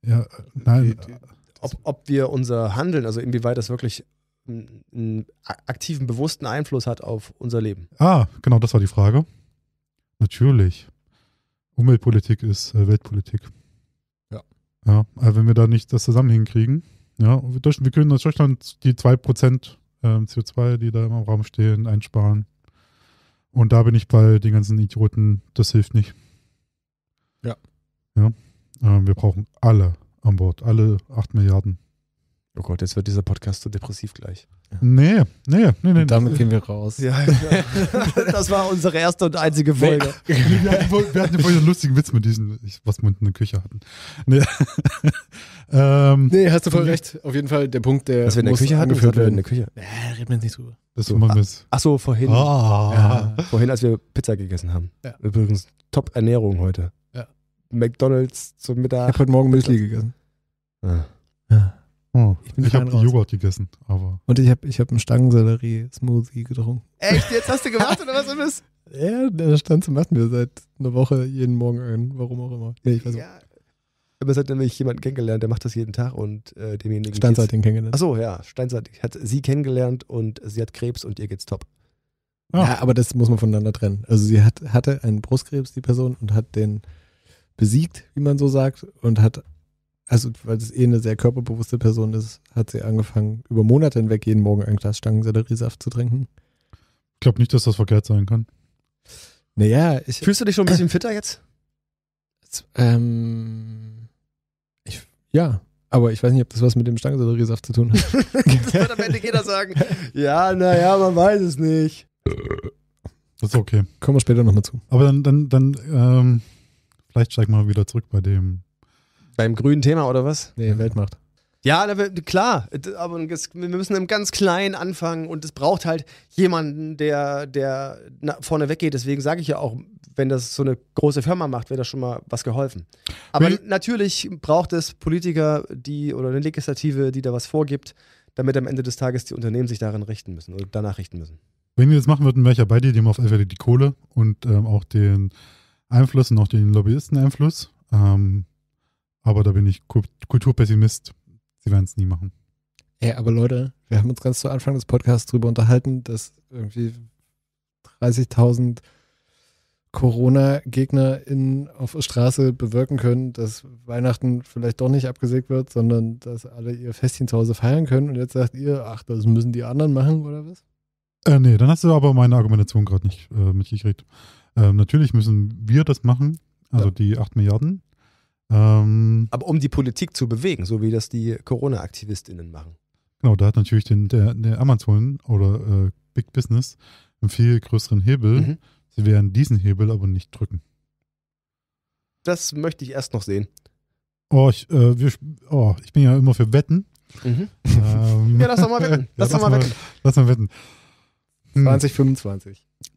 Ja, nein. Äh, äh, ob, ob wir unser Handeln, also inwieweit das wirklich einen aktiven, bewussten Einfluss hat auf unser Leben. Ah, genau, das war die Frage. Natürlich. Umweltpolitik ist äh, Weltpolitik. Ja. Ja, wenn wir da nicht das zusammen hinkriegen, ja, wir, können aus Deutschland die 2% ähm, CO2, die da im Raum stehen, einsparen. Und da bin ich bei den ganzen Idioten, das hilft nicht. Ja. Ja. Ähm, wir brauchen alle an Bord, alle 8 Milliarden. Oh Gott, jetzt wird dieser Podcast so depressiv gleich. Nee, nee, nee, nee. Und damit gehen wir raus. Ja, ja. *laughs* das war unsere erste und einzige Folge. Nee. *laughs* Wir, hatten, wir vorhin einen lustigen Witz mit diesem, was wir in der Küche hatten. Nee. *laughs* ähm, nee, hast du voll recht. Auf jeden Fall der Punkt, der. Was wir in der Küche hatten, geführt werden. wir in der Küche. Äh, reden wir jetzt nicht drüber. Das so. machen wir Ach so, vorhin. Oh. Ja, vorhin, als wir Pizza gegessen haben. Ja. Übrigens, top Ernährung heute. Ja. McDonalds zum Mittag. Ich habe heute Morgen Müsli gegessen. Ja. Ah bin ich. Ich habe Joghurt gegessen, aber. Und ich habe ich hab einen Stangensellerie-Smoothie getrunken. Echt? Jetzt hast du gemacht oder was ist das? *laughs* Ja, der stand zum machen wir seit einer Woche jeden Morgen ein, warum auch immer. Nee, ich weiß ja. Aber es hat nämlich jemanden kennengelernt, der macht das jeden Tag und äh, demjenigen. Steinsalting kennengelernt. Achso, ja. Steinsalting hat sie kennengelernt und sie hat Krebs und ihr geht's top. Ja. Ah. ja, aber das muss man voneinander trennen. Also sie hat, hatte einen Brustkrebs, die Person, und hat den besiegt, wie man so sagt, und hat also weil das eh eine sehr körperbewusste Person ist, hat sie angefangen, über Monate hinweg jeden Morgen ein Glas Stangenselleriesaft zu trinken. Ich glaube nicht, dass das verkehrt sein kann. Naja, ich. Fühlst du dich schon ein bisschen fitter jetzt? Ähm, ich, ja, aber ich weiß nicht, ob das was mit dem Stangenselleriesaft zu tun hat. *laughs* das wird am Ende jeder sagen. Ja, naja, man weiß es nicht. Das ist okay. Kommen wir später nochmal zu. Aber dann, dann, dann ähm, vielleicht steigen wir wieder zurück bei dem beim grünen Thema oder was? Nee, Weltmacht. Ja, klar, aber wir müssen im ganz Kleinen anfangen und es braucht halt jemanden, der, der vorne weggeht. Deswegen sage ich ja auch, wenn das so eine große Firma macht, wäre das schon mal was geholfen. Aber Will natürlich braucht es Politiker, die oder eine Legislative, die da was vorgibt, damit am Ende des Tages die Unternehmen sich darin richten müssen oder danach richten müssen. Wenn wir das machen würden, wäre ich ja bei dir, dem auf entweder die Kohle und ähm, auch den Einfluss und auch den Lobbyisten-Einfluss. Ähm, aber da bin ich Kulturpessimist. Sie werden es nie machen. Ey, aber Leute, wir haben uns ganz zu Anfang des Podcasts darüber unterhalten, dass irgendwie 30.000 corona gegner auf der Straße bewirken können, dass Weihnachten vielleicht doch nicht abgesägt wird, sondern dass alle ihr Festchen zu Hause feiern können. Und jetzt sagt ihr, ach, das müssen die anderen machen oder was? Äh, nee, dann hast du aber meine Argumentation gerade nicht äh, mitgekriegt. Ähm, natürlich müssen wir das machen, also ja. die 8 Milliarden. Ähm, Aber um die Politik zu bewegen, so wie das die Corona-AktivistInnen machen. Genau, da hat natürlich den, der, der Amazon oder äh, Big Business einen viel größeren Hebel. Mhm. Sie werden diesen Hebel aber nicht drücken. Das möchte ich erst noch sehen. Oh, ich, äh, wir, oh, ich bin ja immer für Wetten. Mhm. Ähm, ja, lass doch mal wetten. *laughs* Lass, ja, lass mal wetten. Lass mal wetten. 2025. Hm.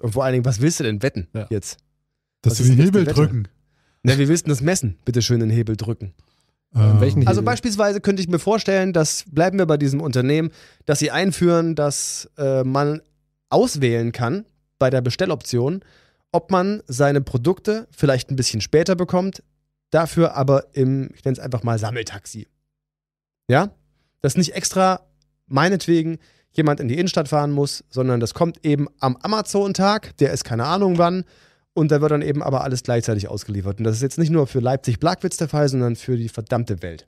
Und vor allen Dingen, was willst du denn wetten ja. jetzt? Dass sie den Hebel drücken. Na, wir willst das messen? Bitte schön den Hebel drücken. Ähm, ähm welchen also Hebel? Also beispielsweise könnte ich mir vorstellen, dass, bleiben wir bei diesem Unternehmen, dass sie einführen, dass äh, man auswählen kann bei der Bestelloption, ob man seine Produkte vielleicht ein bisschen später bekommt, dafür aber im, ich nenne es einfach mal Sammeltaxi. Ja? Dass nicht extra meinetwegen jemand in die Innenstadt fahren muss, sondern das kommt eben am Amazon-Tag, der ist keine Ahnung wann, und da wird dann eben aber alles gleichzeitig ausgeliefert. Und das ist jetzt nicht nur für Leipzig-Blackwitz der Fall, sondern für die verdammte Welt.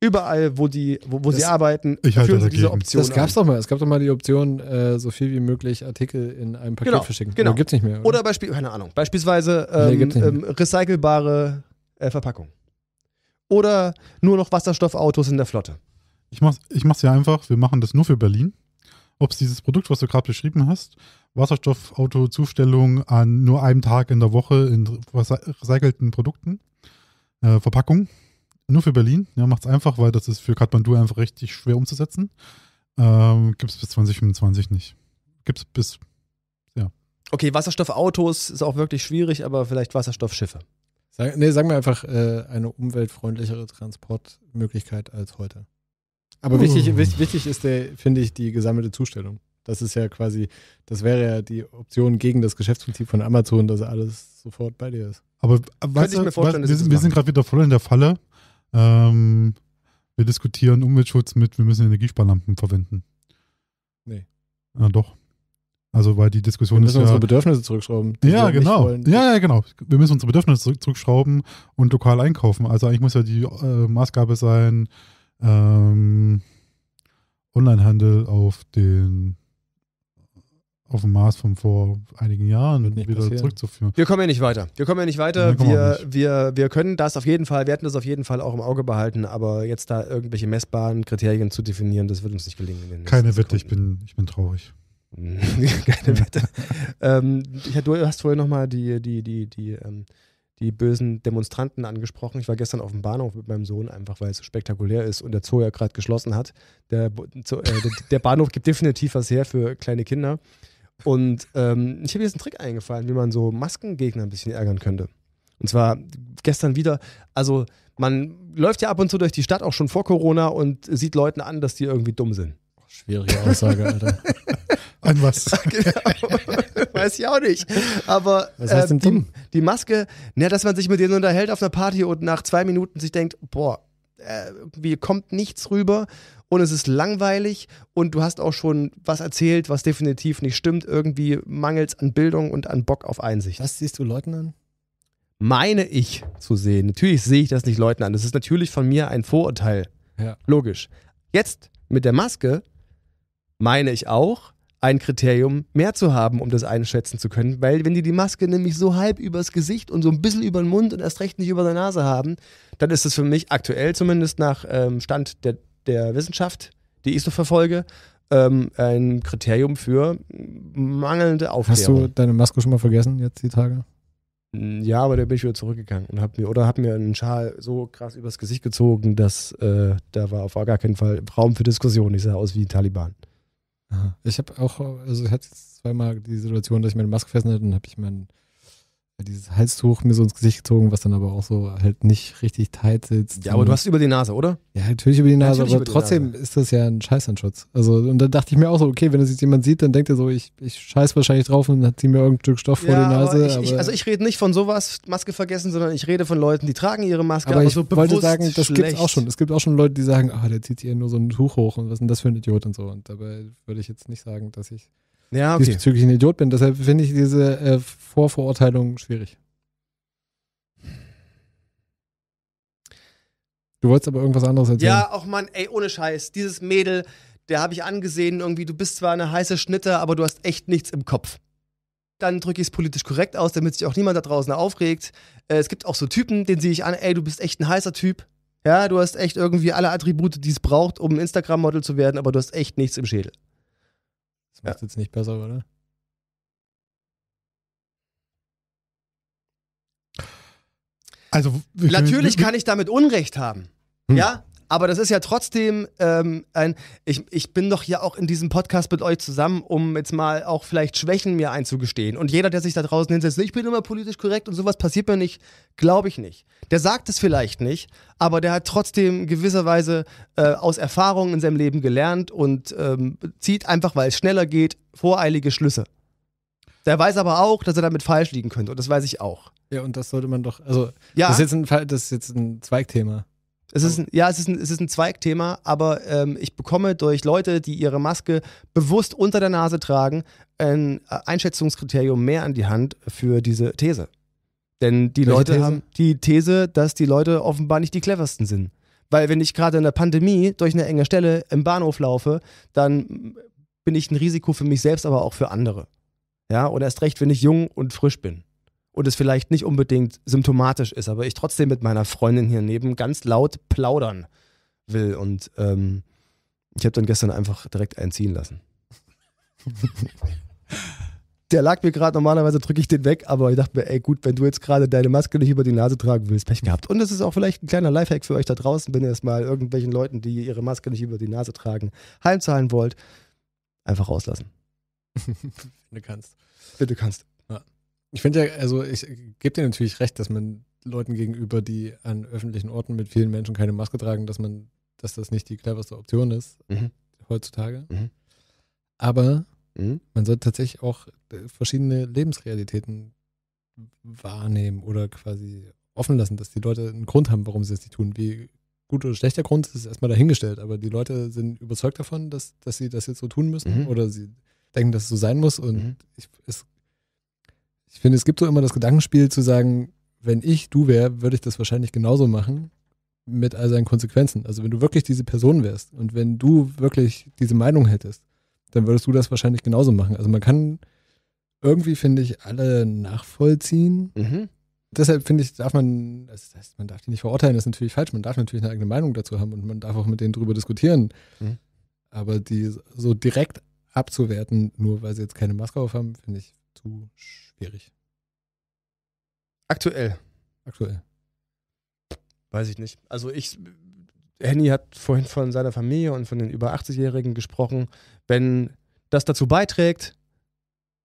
Überall, wo, die, wo, wo das, sie arbeiten, ich halte führen sie diese Option. Das gab es doch mal. Es gab doch mal die Option, äh, so viel wie möglich Artikel in einem Paket genau, verschicken. Genau. Gibt es nicht mehr. Oder, oder Beispiel, keine Ahnung, beispielsweise ähm, nee, ähm, ähm recycelbare äh, Verpackungen. Oder nur noch Wasserstoffautos in der Flotte. Ich mach's, ich mach's ja einfach, wir machen das nur für Berlin ob es dieses Produkt, was du gerade beschrieben hast, Wasserstoffautozustellung an nur einem Tag in der Woche in recycelten Produkten, äh, Verpackung, nur für Berlin. Ja, macht es einfach, weil das ist für Kathmandu einfach richtig schwer umzusetzen. Ähm, Gibt es bis 2025 nicht. Gibt es bis, ja. Okay, Wasserstoffautos ist auch wirklich schwierig, aber vielleicht Wasserstoffschiffe. Sag, nee, sagen wir einfach äh, eine umweltfreundlichere Transportmöglichkeit als heute. Aber wichtig, wichtig, wichtig ist, der, finde ich, die gesammelte Zustellung. Das ist ja quasi, das wäre ja die Option gegen das Geschäftsprinzip von Amazon, dass alles sofort bei dir ist. Aber, aber äh, weißt, ich mir vorstellen, weißt, wir, sind, wir sind gerade wieder voll in der Falle. Ähm, wir diskutieren Umweltschutz mit, wir müssen Energiesparlampen verwenden. Nee. Ja, ah, doch. Also, weil die Diskussion ist. Wir müssen ist unsere ja, Bedürfnisse zurückschrauben. Ja, genau. Wollen, ja, ja, genau. Wir müssen unsere Bedürfnisse zurück, zurückschrauben und lokal einkaufen. Also, eigentlich muss ja die äh, Maßgabe sein, ähm, Onlinehandel auf den auf dem Mars von vor einigen Jahren wieder passieren. zurückzuführen. Wir kommen ja nicht weiter. Wir kommen ja nicht weiter. Nein, wir, nicht. Wir, wir können das auf jeden Fall, wir hätten das auf jeden Fall auch im Auge behalten, aber jetzt da irgendwelche messbaren Kriterien zu definieren, das wird uns nicht gelingen. Keine Wette, ich bin, ich bin traurig. *laughs* Keine Wette. *laughs* ähm, ich, du hast vorhin nochmal die, die, die, die ähm, die bösen Demonstranten angesprochen. Ich war gestern auf dem Bahnhof mit meinem Sohn, einfach weil es so spektakulär ist und der Zoo ja gerade geschlossen hat. Der, äh, der, Bahnhof gibt definitiv was her für kleine Kinder. Und ähm, ich habe jetzt einen Trick eingefallen, wie man so Maskengegner ein bisschen ärgern könnte. Und zwar gestern wieder, also man läuft ja ab und zu durch die Stadt auch schon vor Corona und sieht Leuten an, dass die irgendwie dumm sind. Schwierige Aussage, Alter. *laughs* an was. *laughs* genau. *laughs* Weiß ich auch nicht. Aber was heißt äh, denn äh, dumm? Die, Maske, na, dass man sich mit denen unterhält auf einer Party und nach zwei Minuten sich denkt, boah, äh, kommt nichts rüber und es ist langweilig und du hast auch schon was erzählt, was definitiv nicht stimmt. Irgendwie mangels an Bildung und an Bock auf Einsicht. Was siehst du Leuten an? Meine ich zu sehen. Natürlich sehe ich das nicht Leuten an. Das ist natürlich von mir ein Vorurteil. Ja. Logisch. Jetzt mit der Maske meine ich auch, ein Kriterium mehr zu haben, um das einschätzen zu können. Weil wenn die die Maske nämlich so halb übers Gesicht und so ein bisschen über den Mund und erst recht nicht über der Nase haben, dann ist das für mich aktuell zumindest nach ähm, Stand der, der Wissenschaft, die ich so verfolge, ähm, ein Kriterium für mangelnde Aufklärung. Hast du deine Maske schon mal vergessen jetzt die Tage? Hm, ja, aber da bin ich wieder zurückgegangen und hab mir oder hab mir einen Schal so krass übers Gesicht gezogen, dass äh, da war auf gar keinen Fall Raum für Diskussion. Ich sah aus wie ein Taliban. Aha. Ich habe auch, also ich hatte jetzt zweimal die Situation, dass ich meine Maske festnette und habe ich meinen dieses Halstuch mir so ins Gesicht gezogen, was dann aber auch so halt nicht richtig tight sitzt. Ja, aber du hast über die Nase, oder? Ja, natürlich über die Nase, natürlich aber trotzdem Nase. ist das ja ein Scheißanschutz. Also, und da dachte ich mir auch so, okay, wenn das jetzt jemand sieht, dann denkt er so, ich, ich scheiß wahrscheinlich drauf und hat sie mir irgendein Stück Stoff ja, vor die Nase. Aber ich, aber ich, also ich rede nicht von sowas, Maske vergessen, sondern ich rede von Leuten, die tragen ihre Maske, aber, aber ich so wollte sagen, das gibt es auch schon. Es gibt auch schon Leute, die sagen, ah, der zieht ihr nur so ein Tuch hoch und was ist denn das für ein Idiot und so. Und dabei würde ich jetzt nicht sagen, dass ich ja, okay. diesbezüglich ein Idiot bin. Deshalb finde ich diese äh, Vorverurteilung schwierig. Du wolltest aber irgendwas anderes erzählen. Ja, auch Mann, ey, ohne Scheiß. Dieses Mädel, der habe ich angesehen, irgendwie, du bist zwar eine heiße Schnitte, aber du hast echt nichts im Kopf. Dann drücke ich es politisch korrekt aus, damit sich auch niemand da draußen aufregt. Äh, es gibt auch so Typen, den sehe ich an, ey, du bist echt ein heißer Typ. Ja, du hast echt irgendwie alle Attribute, die es braucht, um ein Instagram-Model zu werden, aber du hast echt nichts im Schädel. Das macht ja. jetzt nicht besser, oder? Also natürlich kann ich damit Unrecht haben. Hm. Ja, aber das ist ja trotzdem ähm, ein. Ich, ich bin doch ja auch in diesem Podcast mit euch zusammen, um jetzt mal auch vielleicht Schwächen mir einzugestehen. Und jeder, der sich da draußen hinsetzt, ich bin immer politisch korrekt und sowas passiert mir nicht, glaube ich nicht. Der sagt es vielleicht nicht, aber der hat trotzdem gewisserweise äh, aus Erfahrungen in seinem Leben gelernt und ähm, zieht einfach, weil es schneller geht, voreilige Schlüsse. Der weiß aber auch, dass er damit falsch liegen könnte. Und das weiß ich auch. Ja, und das sollte man doch. Also, ja? das, ist jetzt ein, das ist jetzt ein Zweigthema. Es ist ein, ja, es ist ein, es ist ein Zweigthema, aber ähm, ich bekomme durch Leute, die ihre Maske bewusst unter der Nase tragen, ein äh, Einschätzungskriterium mehr an die Hand für diese These. Denn die Welche Leute These? haben die These, dass die Leute offenbar nicht die cleversten sind. Weil wenn ich gerade in der Pandemie durch eine enge Stelle im Bahnhof laufe, dann bin ich ein Risiko für mich selbst, aber auch für andere. Ja, und erst recht, wenn ich jung und frisch bin und es vielleicht nicht unbedingt symptomatisch ist, aber ich trotzdem mit meiner Freundin hier neben ganz laut plaudern will. Und ähm, ich habe dann gestern einfach direkt einziehen lassen. *laughs* Der lag mir gerade, normalerweise drücke ich den weg, aber ich dachte mir, ey gut, wenn du jetzt gerade deine Maske nicht über die Nase tragen willst, Pech gehabt. Und es ist auch vielleicht ein kleiner Lifehack für euch da draußen, wenn ihr es mal irgendwelchen Leuten, die ihre Maske nicht über die Nase tragen, heimzahlen wollt, einfach rauslassen. *laughs* wenn du kannst. Wenn du kannst. Ich finde ja, also ich gebe dir natürlich recht, dass man Leuten gegenüber, die an öffentlichen Orten mit vielen Menschen keine Maske tragen, dass man, dass das nicht die cleverste Option ist mhm. heutzutage. Mhm. Aber mhm. man sollte tatsächlich auch äh, verschiedene Lebensrealitäten wahrnehmen oder quasi offen lassen, dass die Leute einen Grund haben, warum sie es nicht tun. Wie gut oder schlechter Grund ist erstmal dahingestellt, aber die Leute sind überzeugt davon, dass, dass sie das jetzt so tun müssen mhm. oder sie denken, dass es so sein muss und mhm. ich, es ich finde, es gibt so immer das Gedankenspiel zu sagen, wenn ich du wäre, würde ich das wahrscheinlich genauso machen mit all seinen Konsequenzen. Also wenn du wirklich diese Person wärst und wenn du wirklich diese Meinung hättest, dann würdest du das wahrscheinlich genauso machen. Also man kann irgendwie, finde ich, alle nachvollziehen. Mhm. Deshalb finde ich, darf man, das heißt, man darf die nicht verurteilen, das ist natürlich falsch. Man darf natürlich eine eigene Meinung dazu haben und man darf auch mit denen drüber diskutieren. Mhm. Aber die so direkt abzuwerten, nur weil sie jetzt keine Maske auf haben, finde ich zu schwierig Schwierig. Aktuell. Aktuell. Weiß ich nicht. Also ich, Henny hat vorhin von seiner Familie und von den über 80-Jährigen gesprochen. Wenn das dazu beiträgt,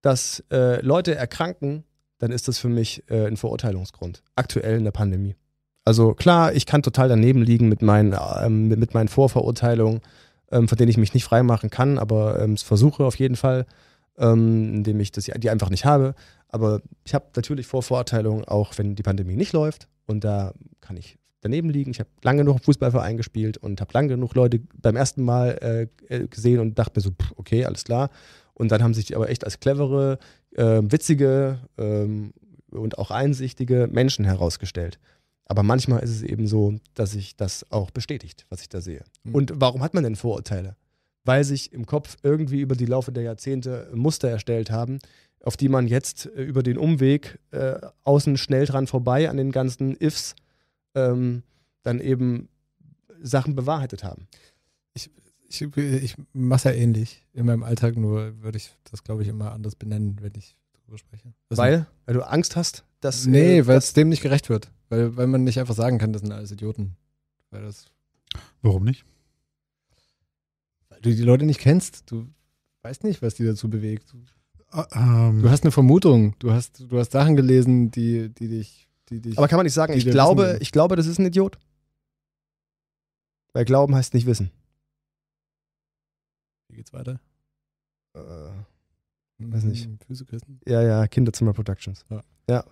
dass äh, Leute erkranken, dann ist das für mich äh, ein Verurteilungsgrund. Aktuell in der Pandemie. Also klar, ich kann total daneben liegen mit meinen, ähm, mit meinen Vorverurteilungen, ähm, von denen ich mich nicht freimachen kann, aber ähm, es versuche auf jeden Fall, ähm, indem ich das, die einfach nicht habe. Aber ich habe natürlich Vorvorurteilungen, auch wenn die Pandemie nicht läuft. Und da kann ich daneben liegen. Ich habe lange genug im Fußballverein gespielt und habe lange genug Leute beim ersten Mal äh, äh gesehen und dachte mir so, okay, alles klar. Und dann haben sich die aber echt als clevere, äh, witzige ähm, und auch einsichtige Menschen herausgestellt. Aber manchmal ist es eben so, dass sich das auch bestätigt, was ich da sehe. Mhm. Und warum hat man denn Vorurteile? Weil sich im Kopf irgendwie über die Laufe der Jahrzehnte Muster erstellt haben, auf die man jetzt äh, über den Umweg äh, außen schnell dran vorbei an den ganzen Ifs ähm, dann eben Sachen bewahrheitet haben. Ich, ich, ich mache ja ähnlich in meinem Alltag, nur würde ich das, glaube ich, immer anders benennen, wenn ich darüber spreche. Was also weil? Weil du Angst hast, dass. Äh, nee, äh, weil es dem nicht gerecht wird. Weil, weil man nicht einfach sagen kann, das sind alles Idioten. Weil das. Warum nicht? Weil du die Leute nicht kennst. Du weißt nicht, was die dazu bewegt. Du ähm, du hast eine Vermutung. Du hast, du hast Sachen gelesen, die, die, dich, die dich. Aber kann man nicht sagen, ich glaube, ich glaube, das ist ein Idiot? Weil Glauben heißt nicht wissen. Wie geht's weiter? Äh, weiß nicht. Füßekissen? Hm, ja, ja, Kinderzimmer Productions. Ja. ja.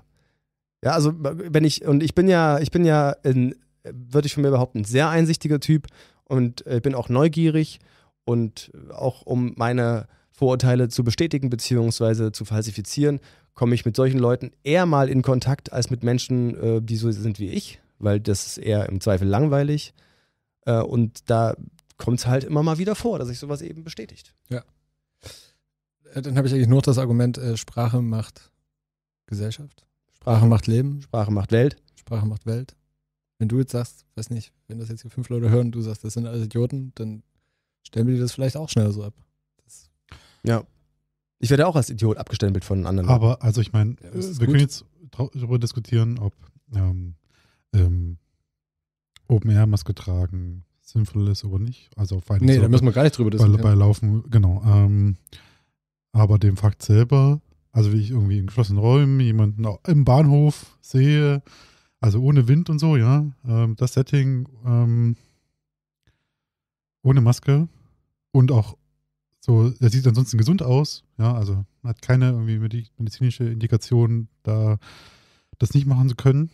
Ja, also wenn ich, und ich bin ja, ich bin ja ein, würde ich von mir behaupten, ein sehr einsichtiger Typ und äh, ich bin auch neugierig und auch um meine Vorurteile zu bestätigen bzw. zu falsifizieren, komme ich mit solchen Leuten eher mal in Kontakt als mit Menschen, äh, die so sind wie ich, weil das ist eher im Zweifel langweilig. Äh, und da kommt es halt immer mal wieder vor, dass sich sowas eben bestätigt. Ja. Äh, dann habe ich eigentlich nur das Argument, Sprache macht Gesellschaft. Sprache, Sprache macht Leben. Sprache macht Welt. Sprache macht Welt. Wenn du jetzt sagst, weiß nicht, wenn das jetzt hier fünf Leute hören, du sagst, das sind alles Idioten, dann stellen wir dir das vielleicht auch schneller so ab. Ja. Ich werde auch als Idiot abgestempelt von anderen. Aber, also ich meine, ja, wir gut. können jetzt darüber diskutieren, ob ähm, ähm, Open Air Maske tragen sinnvoll ist oder nicht. Also auf Nee, so, da müssen wir gar nicht drüber diskutieren. Bei, bei Laufen, genau. Ähm, aber dem Fakt selber, also wie ich irgendwie in geschlossenen Räumen jemanden im Bahnhof sehe, also ohne Wind und so, ja, ähm, das Setting ähm, ohne Maske und auch so, der sieht ansonsten gesund aus, ja, also hat keine irgendwie medizinische Indikation, da das nicht machen zu können.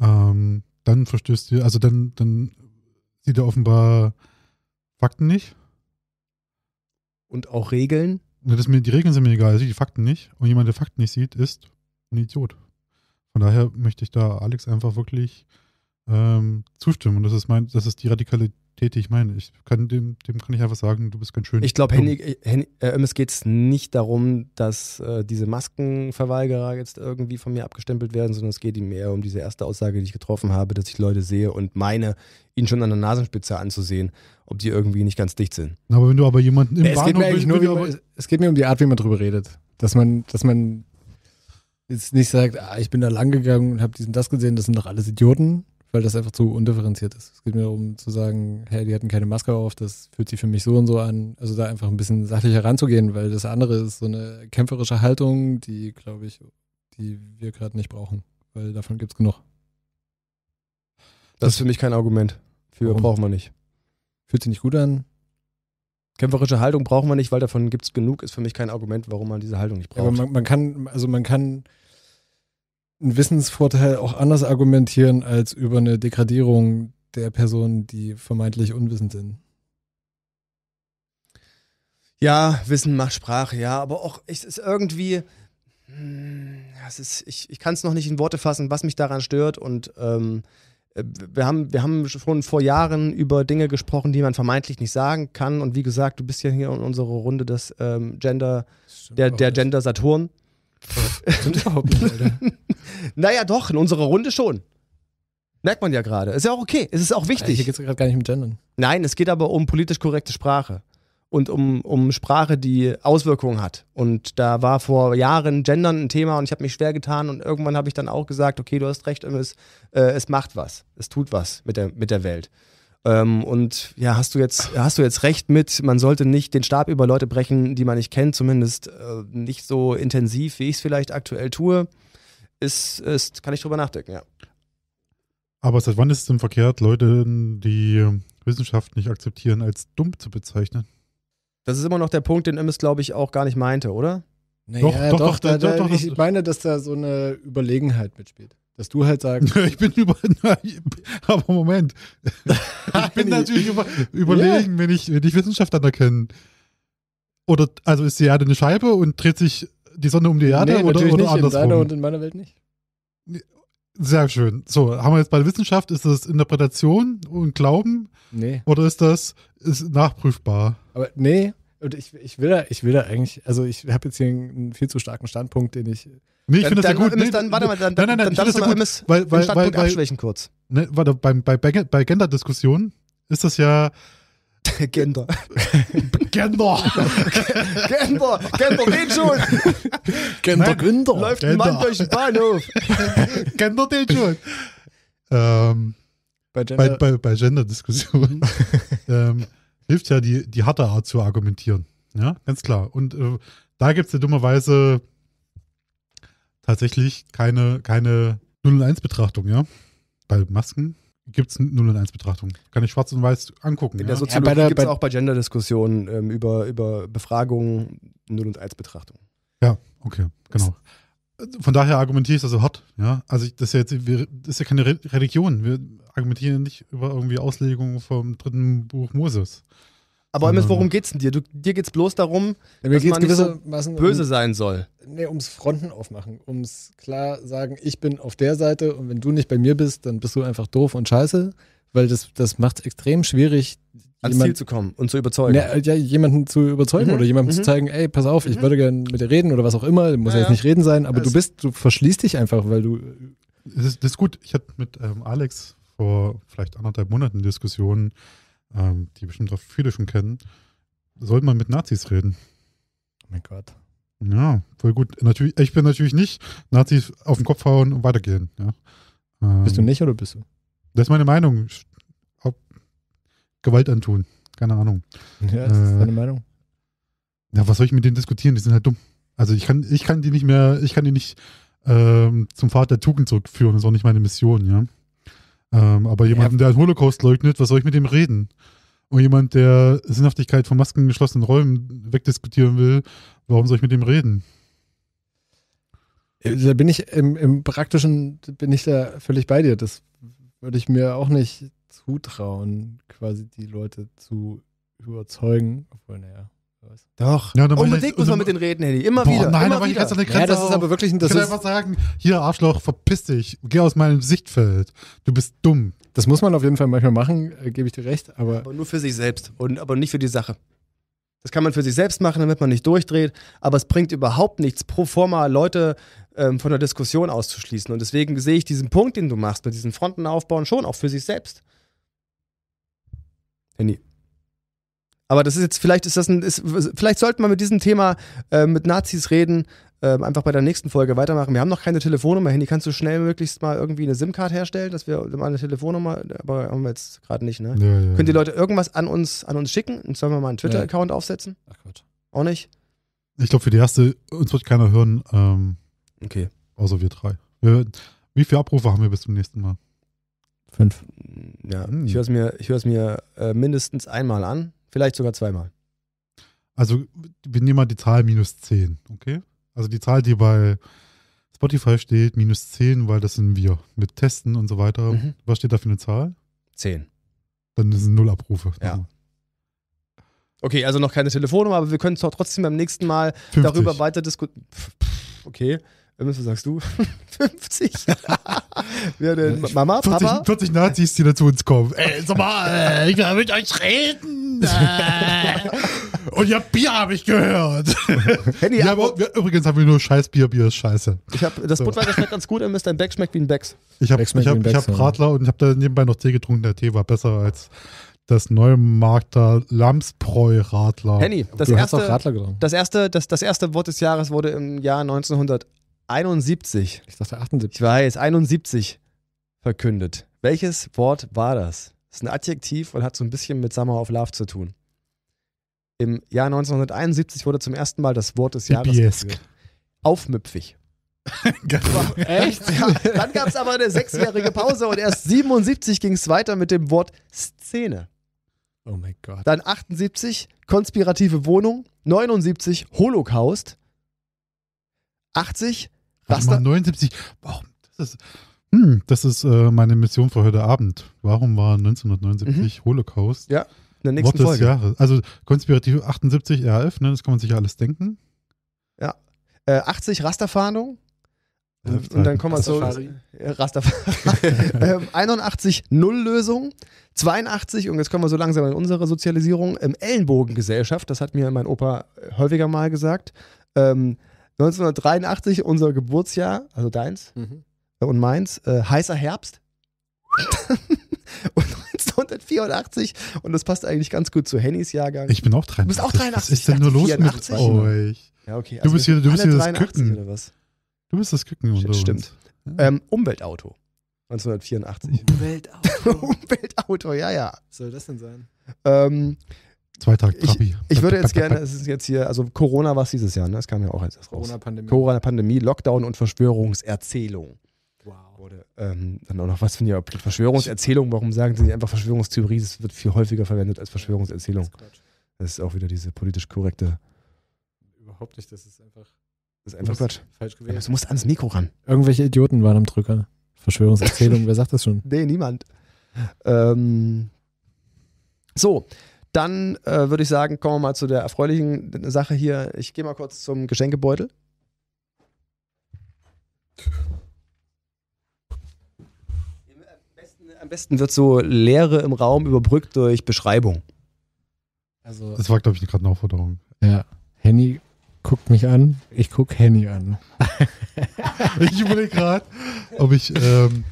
Ähm, dann verstößt er, also dann, dann sieht er offenbar Fakten nicht. Und auch Regeln? Das mir, die Regeln sind mir egal, er sieht die Fakten nicht. Und jemand, der Fakten nicht sieht, ist ein Idiot. Von daher möchte ich da Alex einfach wirklich ähm, zustimmen. Und das ist mein, das ist die Radikalität ich Meine, ich kann dem, dem kann ich einfach sagen, du bist ganz schön. Ich glaube, Hennig, Hennig, äh, es geht nicht darum, dass äh, diese Maskenverweigerer jetzt irgendwie von mir abgestempelt werden, sondern es geht ihm eher um diese erste Aussage, die ich getroffen habe, dass ich Leute sehe und meine, ihn schon an der Nasenspitze anzusehen, ob die irgendwie nicht ganz dicht sind. Aber wenn du aber jemanden im nee, äh, es geht mir bist, nur, man, es geht mir um die Art, wie man drüber redet, dass man, dass man jetzt nicht sagt, ah, ich bin da lang gegangen und habe diesen das gesehen, das sind doch alles Idioten, weil das einfach zu undifferenziert ist. Es geht mir darum zu sagen, hey, die hatten keine Maske auf, das fühlt sich für mich so und so an. Also da einfach ein bisschen sachlicher ranzugehen, weil das andere ist so eine kämpferische Haltung, die, glaube ich, die wir gerade nicht brauchen, weil davon gibt es genug. Das, das ist für mich kein Argument. Für warum? brauchen wir nicht. Fühlt sich nicht gut an. Kämpferische Haltung brauchen wir nicht, weil davon gibt es genug, ist für mich kein Argument, warum man diese Haltung nicht braucht. Ja, aber man, man kann, also man kann einen Wissensvorteil auch anders argumentieren als über eine Degradierung der Personen, die vermeintlich unwissend sind. Ja, Wissen macht Sprache, ja, aber auch es ist irgendwie, hm, es ist, ich, ich kann es noch nicht in Worte fassen, was mich daran stört und ähm, äh, wir haben, wir haben schon vor Jahren über Dinge gesprochen, die man vermeintlich nicht sagen kann. Und wie gesagt, du bist ja hier in unserer Runde das ähm, Gender, der, der Gender Saturn. Stimmt überhaupt nicht, Alter. *laughs* naja, doch, in unserer Runde schon. Merkt man ja gerade. Ist ja auch okay. Es ist auch wichtig. hier geht es gerade gar nicht um Gendern. Nein, es geht aber um politisch korrekte Sprache und um, um Sprache, die Auswirkungen hat. Und da war vor Jahren Gendern ein Thema und ich habe mich schwer getan und irgendwann habe ich dann auch gesagt, okay, du hast recht, es, äh, es macht was, es tut was mit der, mit der Welt. Ähm, und ja, hast du jetzt, hast du jetzt recht mit, man sollte nicht den Stab über Leute brechen, die man nicht kennt, zumindest äh, nicht so intensiv, wie ich es vielleicht aktuell tue. Ist, ist, kann ich drüber nachdenken, ja. Aber seit wann ist es denn verkehrt, Leute, die Wissenschaft nicht akzeptieren, als dumm zu bezeichnen? Das ist immer noch der Punkt, den Immes, glaube ich, auch gar nicht meinte, oder? Naja, doch, doch, doch, doch, da, da, doch, doch, Ich meine, dass da so eine Überlegenheit mitspielt dass du halt sagst. *laughs* ich bin über. aber Moment. *laughs* Ich bin natürlich über, überlegen, ja. wenn, ich, wenn ich Wissenschaft anerkennen. Oder, also ist die Erde eine Scheibe und dreht sich die Sonne um die Erde nee, oder, oder nicht, andersrum? In deiner und in meiner Welt nicht. Sehr schön. So, haben wir jetzt bei der Wissenschaft, ist das Interpretation und Glauben? Nee. Oder ist das ist nachprüfbar? Aber nee, und ich, ich, will da, ich will da eigentlich, also ich habe jetzt hier einen viel zu starken Standpunkt, den ich Nee, ich finde das ja gut. MS, dann, warte mal, dann, nein, nein, nein, dann darfst du mal gut, MS weil, weil, weil, weil, abschwächen kurz. Ne, warte, bei, bei, bei Gender-Diskussionen ist das ja... *laughs* *laughs* Gender. Gender. Gender. *laughs* Gender, den schon. Gender Günder. Läuft Gender. ein Mann durch den Bahnhof. Gender, den schon. Ähm, bei Gender-Diskussionen bei, bei, bei Gender mhm. ähm, hilft ja die, die harte Art zu argumentieren. Ja, ganz klar. Und äh, da gibt es ja dummerweise tatsächlich keine, keine 0-1-Betrachtung, ja? Bei Masken gibt es eine 0-1-Betrachtung. Kann ich schwarz und weiß angucken. In der ja? Soziologie ja, gibt es auch bei Gender-Diskussionen ähm, über, über Befragungen 0-1-Betrachtung. Ja, okay, genau. Von daher argumentiere ich das so hart. Ja? Also ich, das, ist ja jetzt, wir, das ist ja keine Religion. Wir argumentieren nicht über irgendwie Auslegungen vom dritten Buch Moses. Aber Eumels, worum geht's denn dir? Du, dir geht's bloß darum, ja, dass man gewisse so böse um, sein soll. Nee, ums Fronten aufmachen. Ums klar sagen, ich bin auf der Seite und wenn du nicht bei mir bist, dann bist du einfach doof und scheiße. Weil das, das macht es extrem schwierig, ans Ziel zu kommen und zu überzeugen. Ne, ja, jemanden zu überzeugen mhm. oder jemandem mhm. zu zeigen, ey, pass auf, ich mhm. würde gerne mit dir reden oder was auch immer, muss ja, ja. jetzt nicht reden sein, aber du also- bist, du verschließt dich einfach, weil du. Das ist, das ist gut. Ich hatte mit ähm, Alex vor vielleicht anderthalb Monaten Diskussionen ähm, die bestimmt auch viele schon kennen, sollte man mit Nazis reden. Oh mein Gott. Ja, voll gut. Natürlich, ich bin natürlich nicht Nazis auf den Kopf hauen und weitergehen. Ja. Ähm, bist du ähm, nicht oder bist du? Das ist meine Meinung. Ob Gewalt antun. Keine Ahnung. Ja, das äh, ist deine Meinung. Ja, was soll ich mit denen diskutieren? Die sind halt dumm. Also ich kann, ich kann die nicht mehr, ich kann die nicht ähm, zum Pfad der Tugend zurückführen. Das ist auch nicht meine Mission, ja. Ähm, aber jemanden, der einen Holocaust leugnet, was soll ich mit dem reden? Und jemand, der Sinnhaftigkeit von Masken in geschlossenen Räumen wegdiskutieren will, warum soll ich mit dem reden? Äh, da bin ich im, im praktischen, bin ich da völlig bei dir. Das würde ich mir auch nicht zutrauen, quasi die Leute zu überzeugen. Obwohl, naja, doch. Ja, Unbedingt muss man mit denen reden, Henny. Immer Boah, wieder. Nein, immer aber wieder. Jetzt an der Grenze ja, das ist aber wirklich ein. Das ich kann einfach sagen: Hier, Arschloch, verpiss dich. Geh aus meinem Sichtfeld. Du bist dumm. Das muss man auf jeden Fall manchmal machen, äh, gebe ich dir recht. Aber, aber nur für sich selbst. Und, aber nicht für die Sache. Das kann man für sich selbst machen, damit man nicht durchdreht. Aber es bringt überhaupt nichts, pro forma Leute ähm, von der Diskussion auszuschließen. Und deswegen sehe ich diesen Punkt, den du machst, mit diesen Fronten aufbauen, schon auch für sich selbst. Henny. Aber das ist jetzt, vielleicht ist das ein, ist, vielleicht sollten wir mit diesem Thema äh, mit Nazis reden, äh, einfach bei der nächsten Folge weitermachen. Wir haben noch keine Telefonnummer hin, die kannst du schnell möglichst mal irgendwie eine SIM-Card herstellen, dass wir mal eine Telefonnummer, aber haben wir jetzt gerade nicht, ne? Ja, ja, Können die Leute irgendwas an uns, an uns schicken? Und sollen wir mal einen Twitter-Account aufsetzen? Ach Gott. Auch nicht? Ich glaube, für die erste, uns wird keiner hören. Ähm, okay. Außer wir drei. Wir, wie viele Abrufe haben wir bis zum nächsten Mal? Fünf. Ja, hm. ich höre es mir, ich mir äh, mindestens einmal an. Vielleicht sogar zweimal. Also, wir nehmen mal die Zahl minus 10, okay? Also die Zahl, die bei Spotify steht, minus 10, weil das sind wir mit Testen und so weiter. Mhm. Was steht da für eine Zahl? 10. Dann sind null Abrufe. Ja. Okay, also noch keine Telefonnummer, aber wir können trotzdem beim nächsten Mal 50. darüber weiter diskutieren. Okay. Was sagst du? 50? *laughs* ja, *laughs* denn, Mama, 40, Papa? 40 Nazis, die da zu uns kommen. Ey, sag mal, äh, ich will mit euch reden. Und ja, Bier habe ich gehört. Handy, *laughs* ja, aber, wir, übrigens haben wir nur Scheißbier, Bier, ist scheiße. Ich hab, das so. Budweiser schmeckt ganz gut, Mr. Beck schmeckt wie ein Becks. Ich habe hab, hab, Radler ja. und ich habe da nebenbei noch Tee getrunken. Der Tee war besser als das Neumarkter Lamsbräu-Radler. Henny, das das erste, das, das erste Wort des Jahres wurde im Jahr 1971. Ich dachte 78. Ich weiß, 71 verkündet. Welches Wort war das? ist ein Adjektiv und hat so ein bisschen mit Summer of Love zu tun. Im Jahr 1971 wurde zum ersten Mal das Wort des Jahres geführt. Aufmüpfig. *laughs* Genau. Echt? Ja. Dann gab es aber eine sechsjährige Pause und erst 77 ging es weiter mit dem Wort Szene. Oh mein Gott. Dann 78 konspirative Wohnung, 79 Holocaust, 80 Rasta. 79. Warum? Das ist hm, das ist äh, meine Mission für heute Abend. Warum war 1979 mhm. Holocaust? Ja, in der nächsten Wort Folge. Des Jahres. Also konspirativ 78 RF, ne, das kann man sich ja alles denken. Ja. Äh, 80 Rasterfahndung. Und, und dann kommen wir zu Rastafari. 81 äh, *laughs* ähm, Nulllösung. 82, und jetzt kommen wir so langsam in unsere Sozialisierung, ähm, Ellenbogengesellschaft, das hat mir mein Opa äh, häufiger mal gesagt. Ähm, 1983, unser Geburtsjahr, also deins. Mhm und Mainz. Äh, heißer Herbst. *laughs* und 1984. Und das passt eigentlich ganz gut zu Hennys Jahrgang. Ich bin auch 83. Du bist auch 83. Was ist denn nur los 84? mit euch? Ja, okay. Also du bist hier, du bist hier das Küken. Oder was? Du bist das Küken. Unter Stimmt. Uns. Ähm, Umweltauto. 1984. Umweltauto. *laughs* Umweltauto, ja, ja. Was soll das denn sein? Ähm, Zwei Tage Trabi. Ich, ich, würde jetzt gerne, es ist jetzt hier, also Corona war es dieses Jahr, ne? Das kam ja auch als erstes raus. Corona-Pandemie. Corona-Pandemie, Lockdown und Verschwörungserzählung wurde. Ähm, dann auch noch was von ja Verschwörungserzählung. Warum sagen sie nicht einfach Verschwörungstheorie? Das wird viel häufiger verwendet als Verschwörungserzählung. Das ist, das ist auch wieder diese politisch korrekte. Überhaupt nicht, das ist einfach. Das ist einfach Quatsch. Falsch gewesen. Aber du musst ans Mikro ran. Irgendwelche Idioten waren am Drücker. Verschwörungserzählung, *laughs* wer sagt das schon? Nee, niemand. Ähm, so, dann äh, würde ich sagen, kommen wir mal zu der erfreulichen Sache hier. Ich gehe mal kurz zum Geschenkebeutel. am besten wird so Leere im Raum überbrückt durch Beschreibung. Also, das war, glaube ich, gerade eine Aufforderung. Ja. Henny guckt mich an, ich gucke Henny an. *laughs* ich überlege gerade, ob ich. Ähm,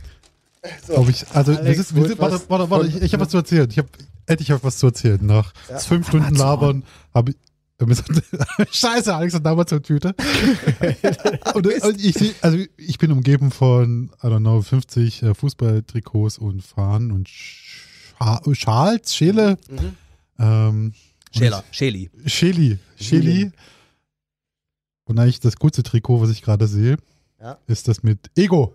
so, ob ich also, Alex, ist, warte, warte, warte, warte, ich, ich habe was zu erzählen. Ich habe endlich habe was zu erzählen. Nach ja. fünf Stunden Labern habe ich, *laughs* Scheiße, Alex hat damals eine Tüte. *laughs* und, äh, und ich, also ich bin umgeben von, I don't know, 50 äh, Fußballtrikots und Fahnen und Scha oh, Schals, Schäle. Mhm. Ähm, Schäler, Schäli. Schäli, Schäli. Mhm. Und eigentlich das kurze Trikot, was ich gerade sehe, ja. ist das mit Ego.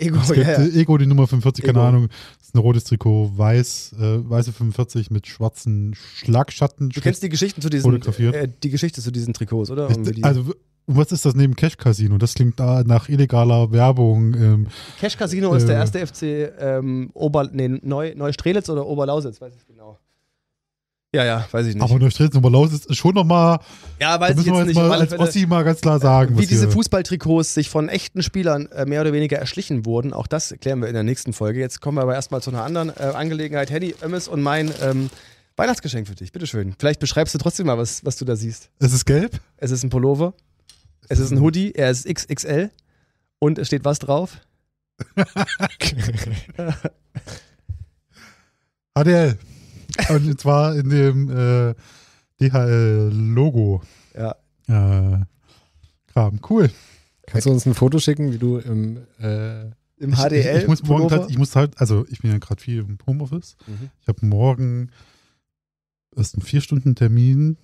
Ego, ja, ja. Ego, die Nummer 45, Ego. keine Ahnung. Das ist ein rotes Trikot, weiß, äh, weiße 45 mit schwarzen Schlagschatten. Du kennst die Geschichten zu diesen, äh, die Geschichte zu diesen Trikots, oder? Ich, also, was ist das neben Cash Casino? Das klingt da nach illegaler Werbung. Ähm, Cash Casino äh, ist der äh, erste FC ähm, Ober, nee, Neu, Neustrelitz oder Oberlausitz, weiß ich ja, ja, weiß ich nicht. Aber durch Treten los Balance ist schon nochmal. Ja, weiß ich jetzt, jetzt nicht. Mal als Ossi mal ganz klar sagen. Wie diese Fußballtrikots sich von echten Spielern äh, mehr oder weniger erschlichen wurden, auch das klären wir in der nächsten Folge. Jetzt kommen wir aber erstmal zu einer anderen äh, Angelegenheit. Henny, Ömmes und mein. Ähm, Weihnachtsgeschenk für dich, bitteschön. Vielleicht beschreibst du trotzdem mal, was, was du da siehst. Es ist gelb. Es ist ein Pullover. Es ist ein Hoodie. Er ist XXL. Und es steht was drauf? HDL. *laughs* Und zwar in dem äh, DHL-Logo. Ja. Äh, Kram. Cool. Kannst du uns ein Foto schicken, wie du im, äh, im HDL? Ich, ich, ich muss morgen grad, ich muss halt, also ich bin ja gerade viel im Homeoffice. Mhm. Ich habe morgen erst einen vier Stunden Termin.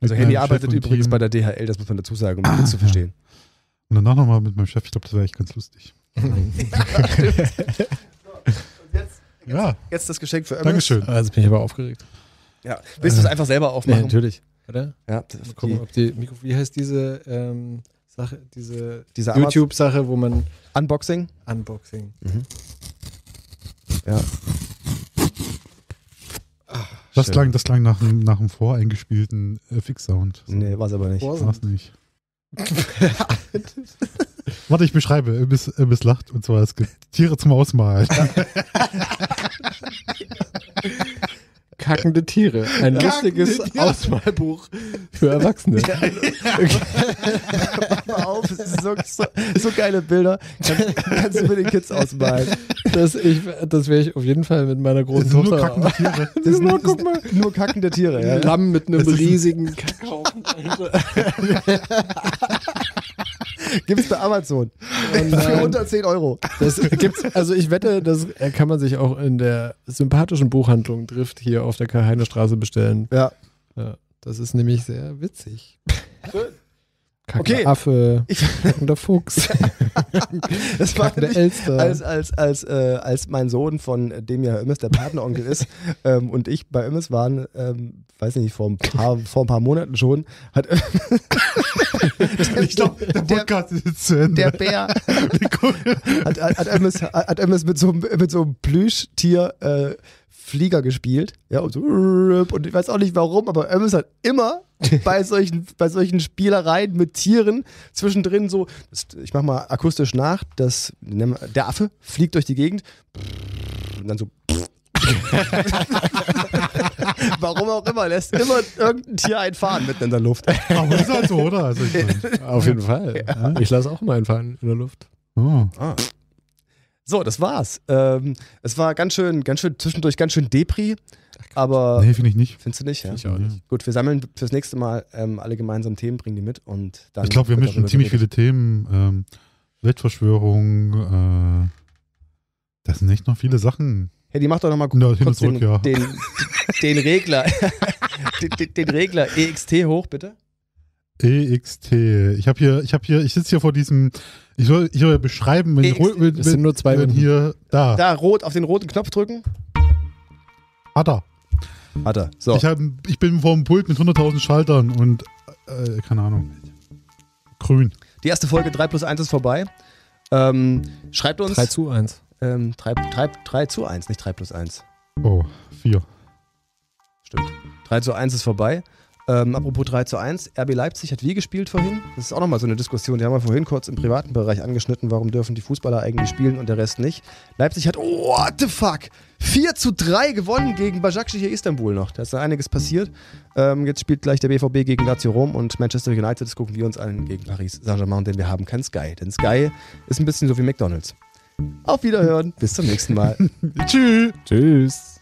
Also Handy arbeitet übrigens Team. bei der DHL, das muss man dazu sagen, um ah, das zu verstehen. Ja. Und danach nochmal mit meinem Chef, ich glaube, das wäre echt ganz lustig. *laughs* *laughs* ja, ja. Jetzt das Geschenk für Emmes. Dankeschön. Also bin ich aber aufgeregt. Ja. Willst du es äh. einfach selber aufmachen? Ja, natürlich. Oder? Ja. gucken, ob die Mikro wie heißt diese ähm, Sache, diese, diese YouTube-Sache, wo man. Unboxing? Unboxing. Mhm. Ja. Ach, das, klang, das klang nach, nach einem voreingespielten äh, Fix-Sound. So. Nee, war es aber nicht. War es nicht. *laughs* Warte, ich beschreibe. Miss, Miss lacht und zwar, es gibt Tiere zum Ausmalen. *laughs* Kackende Tiere. Ein Kackende lustiges Tiere. Ausmalbuch für Erwachsene. Ja, ja. *laughs* auf, so, so, so, geile Bilder kannst, du mit den Kids ausmalen. Das, das wäre ich auf jeden Fall mit meiner großen Tochter. Nur kackende Tiere. Das, das nur, guck mal. nur kackende Tiere. Ja. Lamm mit einem riesigen ein *laughs* Kackhaufen. *laughs* *laughs* Gibt's bei Amazon. Und, Für ähm, unter 10 Euro. Das gibt's, also ich wette, das kann man sich auch in der sympathischen Buchhandlung Drift hier auf der Karl-Heine-Straße bestellen. Ja. ja. Das ist nämlich sehr witzig. Schön. Kackender okay. Affe, ich, kackender Fuchs, *laughs* das war der Elster. Als, als, als, äh, als mein Sohn, von dem ja Immes der Partneronkel ist, *laughs* ähm, und ich bei Immes waren, ähm, weiß nicht, vor ein paar, vor ein paar Monaten schon, hat *laughs* Ich glaube, der Podcast Der Bär hat, hat, Immes, hat Immes mit so, mit so einem Plüschtier äh, Flieger gespielt. Ja, und, so, und ich weiß auch nicht warum, aber Emmes hat immer *laughs* bei solchen, bei solchen Spielereien mit Tieren. Zwischendrin so, ich mach mal akustisch nach, das, der Affe fliegt durch die Gegend und dann so. *laughs* Warum auch immer, lässt immer irgendein Tier einfahren mitten in der Luft. Aber ist halt so, oder? Also ich *laughs* mein, auf jeden Fall. Ja. Ich lasse auch mal einfahren in der Luft. Oh. Ah. So, das war's. Ähm, es war ganz schön, ganz schön zwischendurch ganz schön Depri. Aber nee, finde ich nicht. Findest du nicht? Ja? Find ich auch mhm. nicht. Gut, wir sammeln fürs nächste Mal ähm, alle gemeinsamen Themen, bringen die mit und dann. Ich glaube, wir haben schon ziemlich viele Themen. Ähm, Weltverschwörung, äh, das sind echt noch viele Sachen. Hey, die macht doch nochmal ja, kurz zurück, den, ja. den, den Regler. *laughs* den, den Regler EXT hoch, bitte. EXT. Ich habe hier, ich habe hier, ich sitze hier vor diesem, ich soll, ich beschreiben, wenn, EXT, e bin, das sind nur zwei wenn hier, da. Da, rot, auf den roten Knopf drücken. Hat er. Hat er. So. Ich, hab, ich bin vor dem Pult mit 100.000 Schaltern und, äh, keine Ahnung. Grün. Die erste Folge 3 plus 1 ist vorbei. Ähm, schreibt uns. 3 zu 1. Ähm, 3, 3, 3 zu 1, nicht 3 plus 1. Oh, 4. Stimmt. 3 zu 1 ist vorbei. Ähm, apropos 3 zu 1, RB Leipzig hat wie gespielt vorhin? Das ist auch nochmal so eine Diskussion, die haben wir vorhin kurz im privaten Bereich angeschnitten, warum dürfen die Fußballer eigentlich spielen und der Rest nicht. Leipzig hat, oh, what the fuck, 4 zu 3 gewonnen gegen Başakşehir Istanbul noch. Da ist da einiges passiert. Ähm, jetzt spielt gleich der BVB gegen Lazio Rom und Manchester United, das gucken wir uns allen gegen Paris Saint-Germain, denn wir haben kein Sky. Denn Sky ist ein bisschen so wie McDonalds. Auf Wiederhören, bis zum nächsten Mal. *laughs* Tschüss. Tschüss.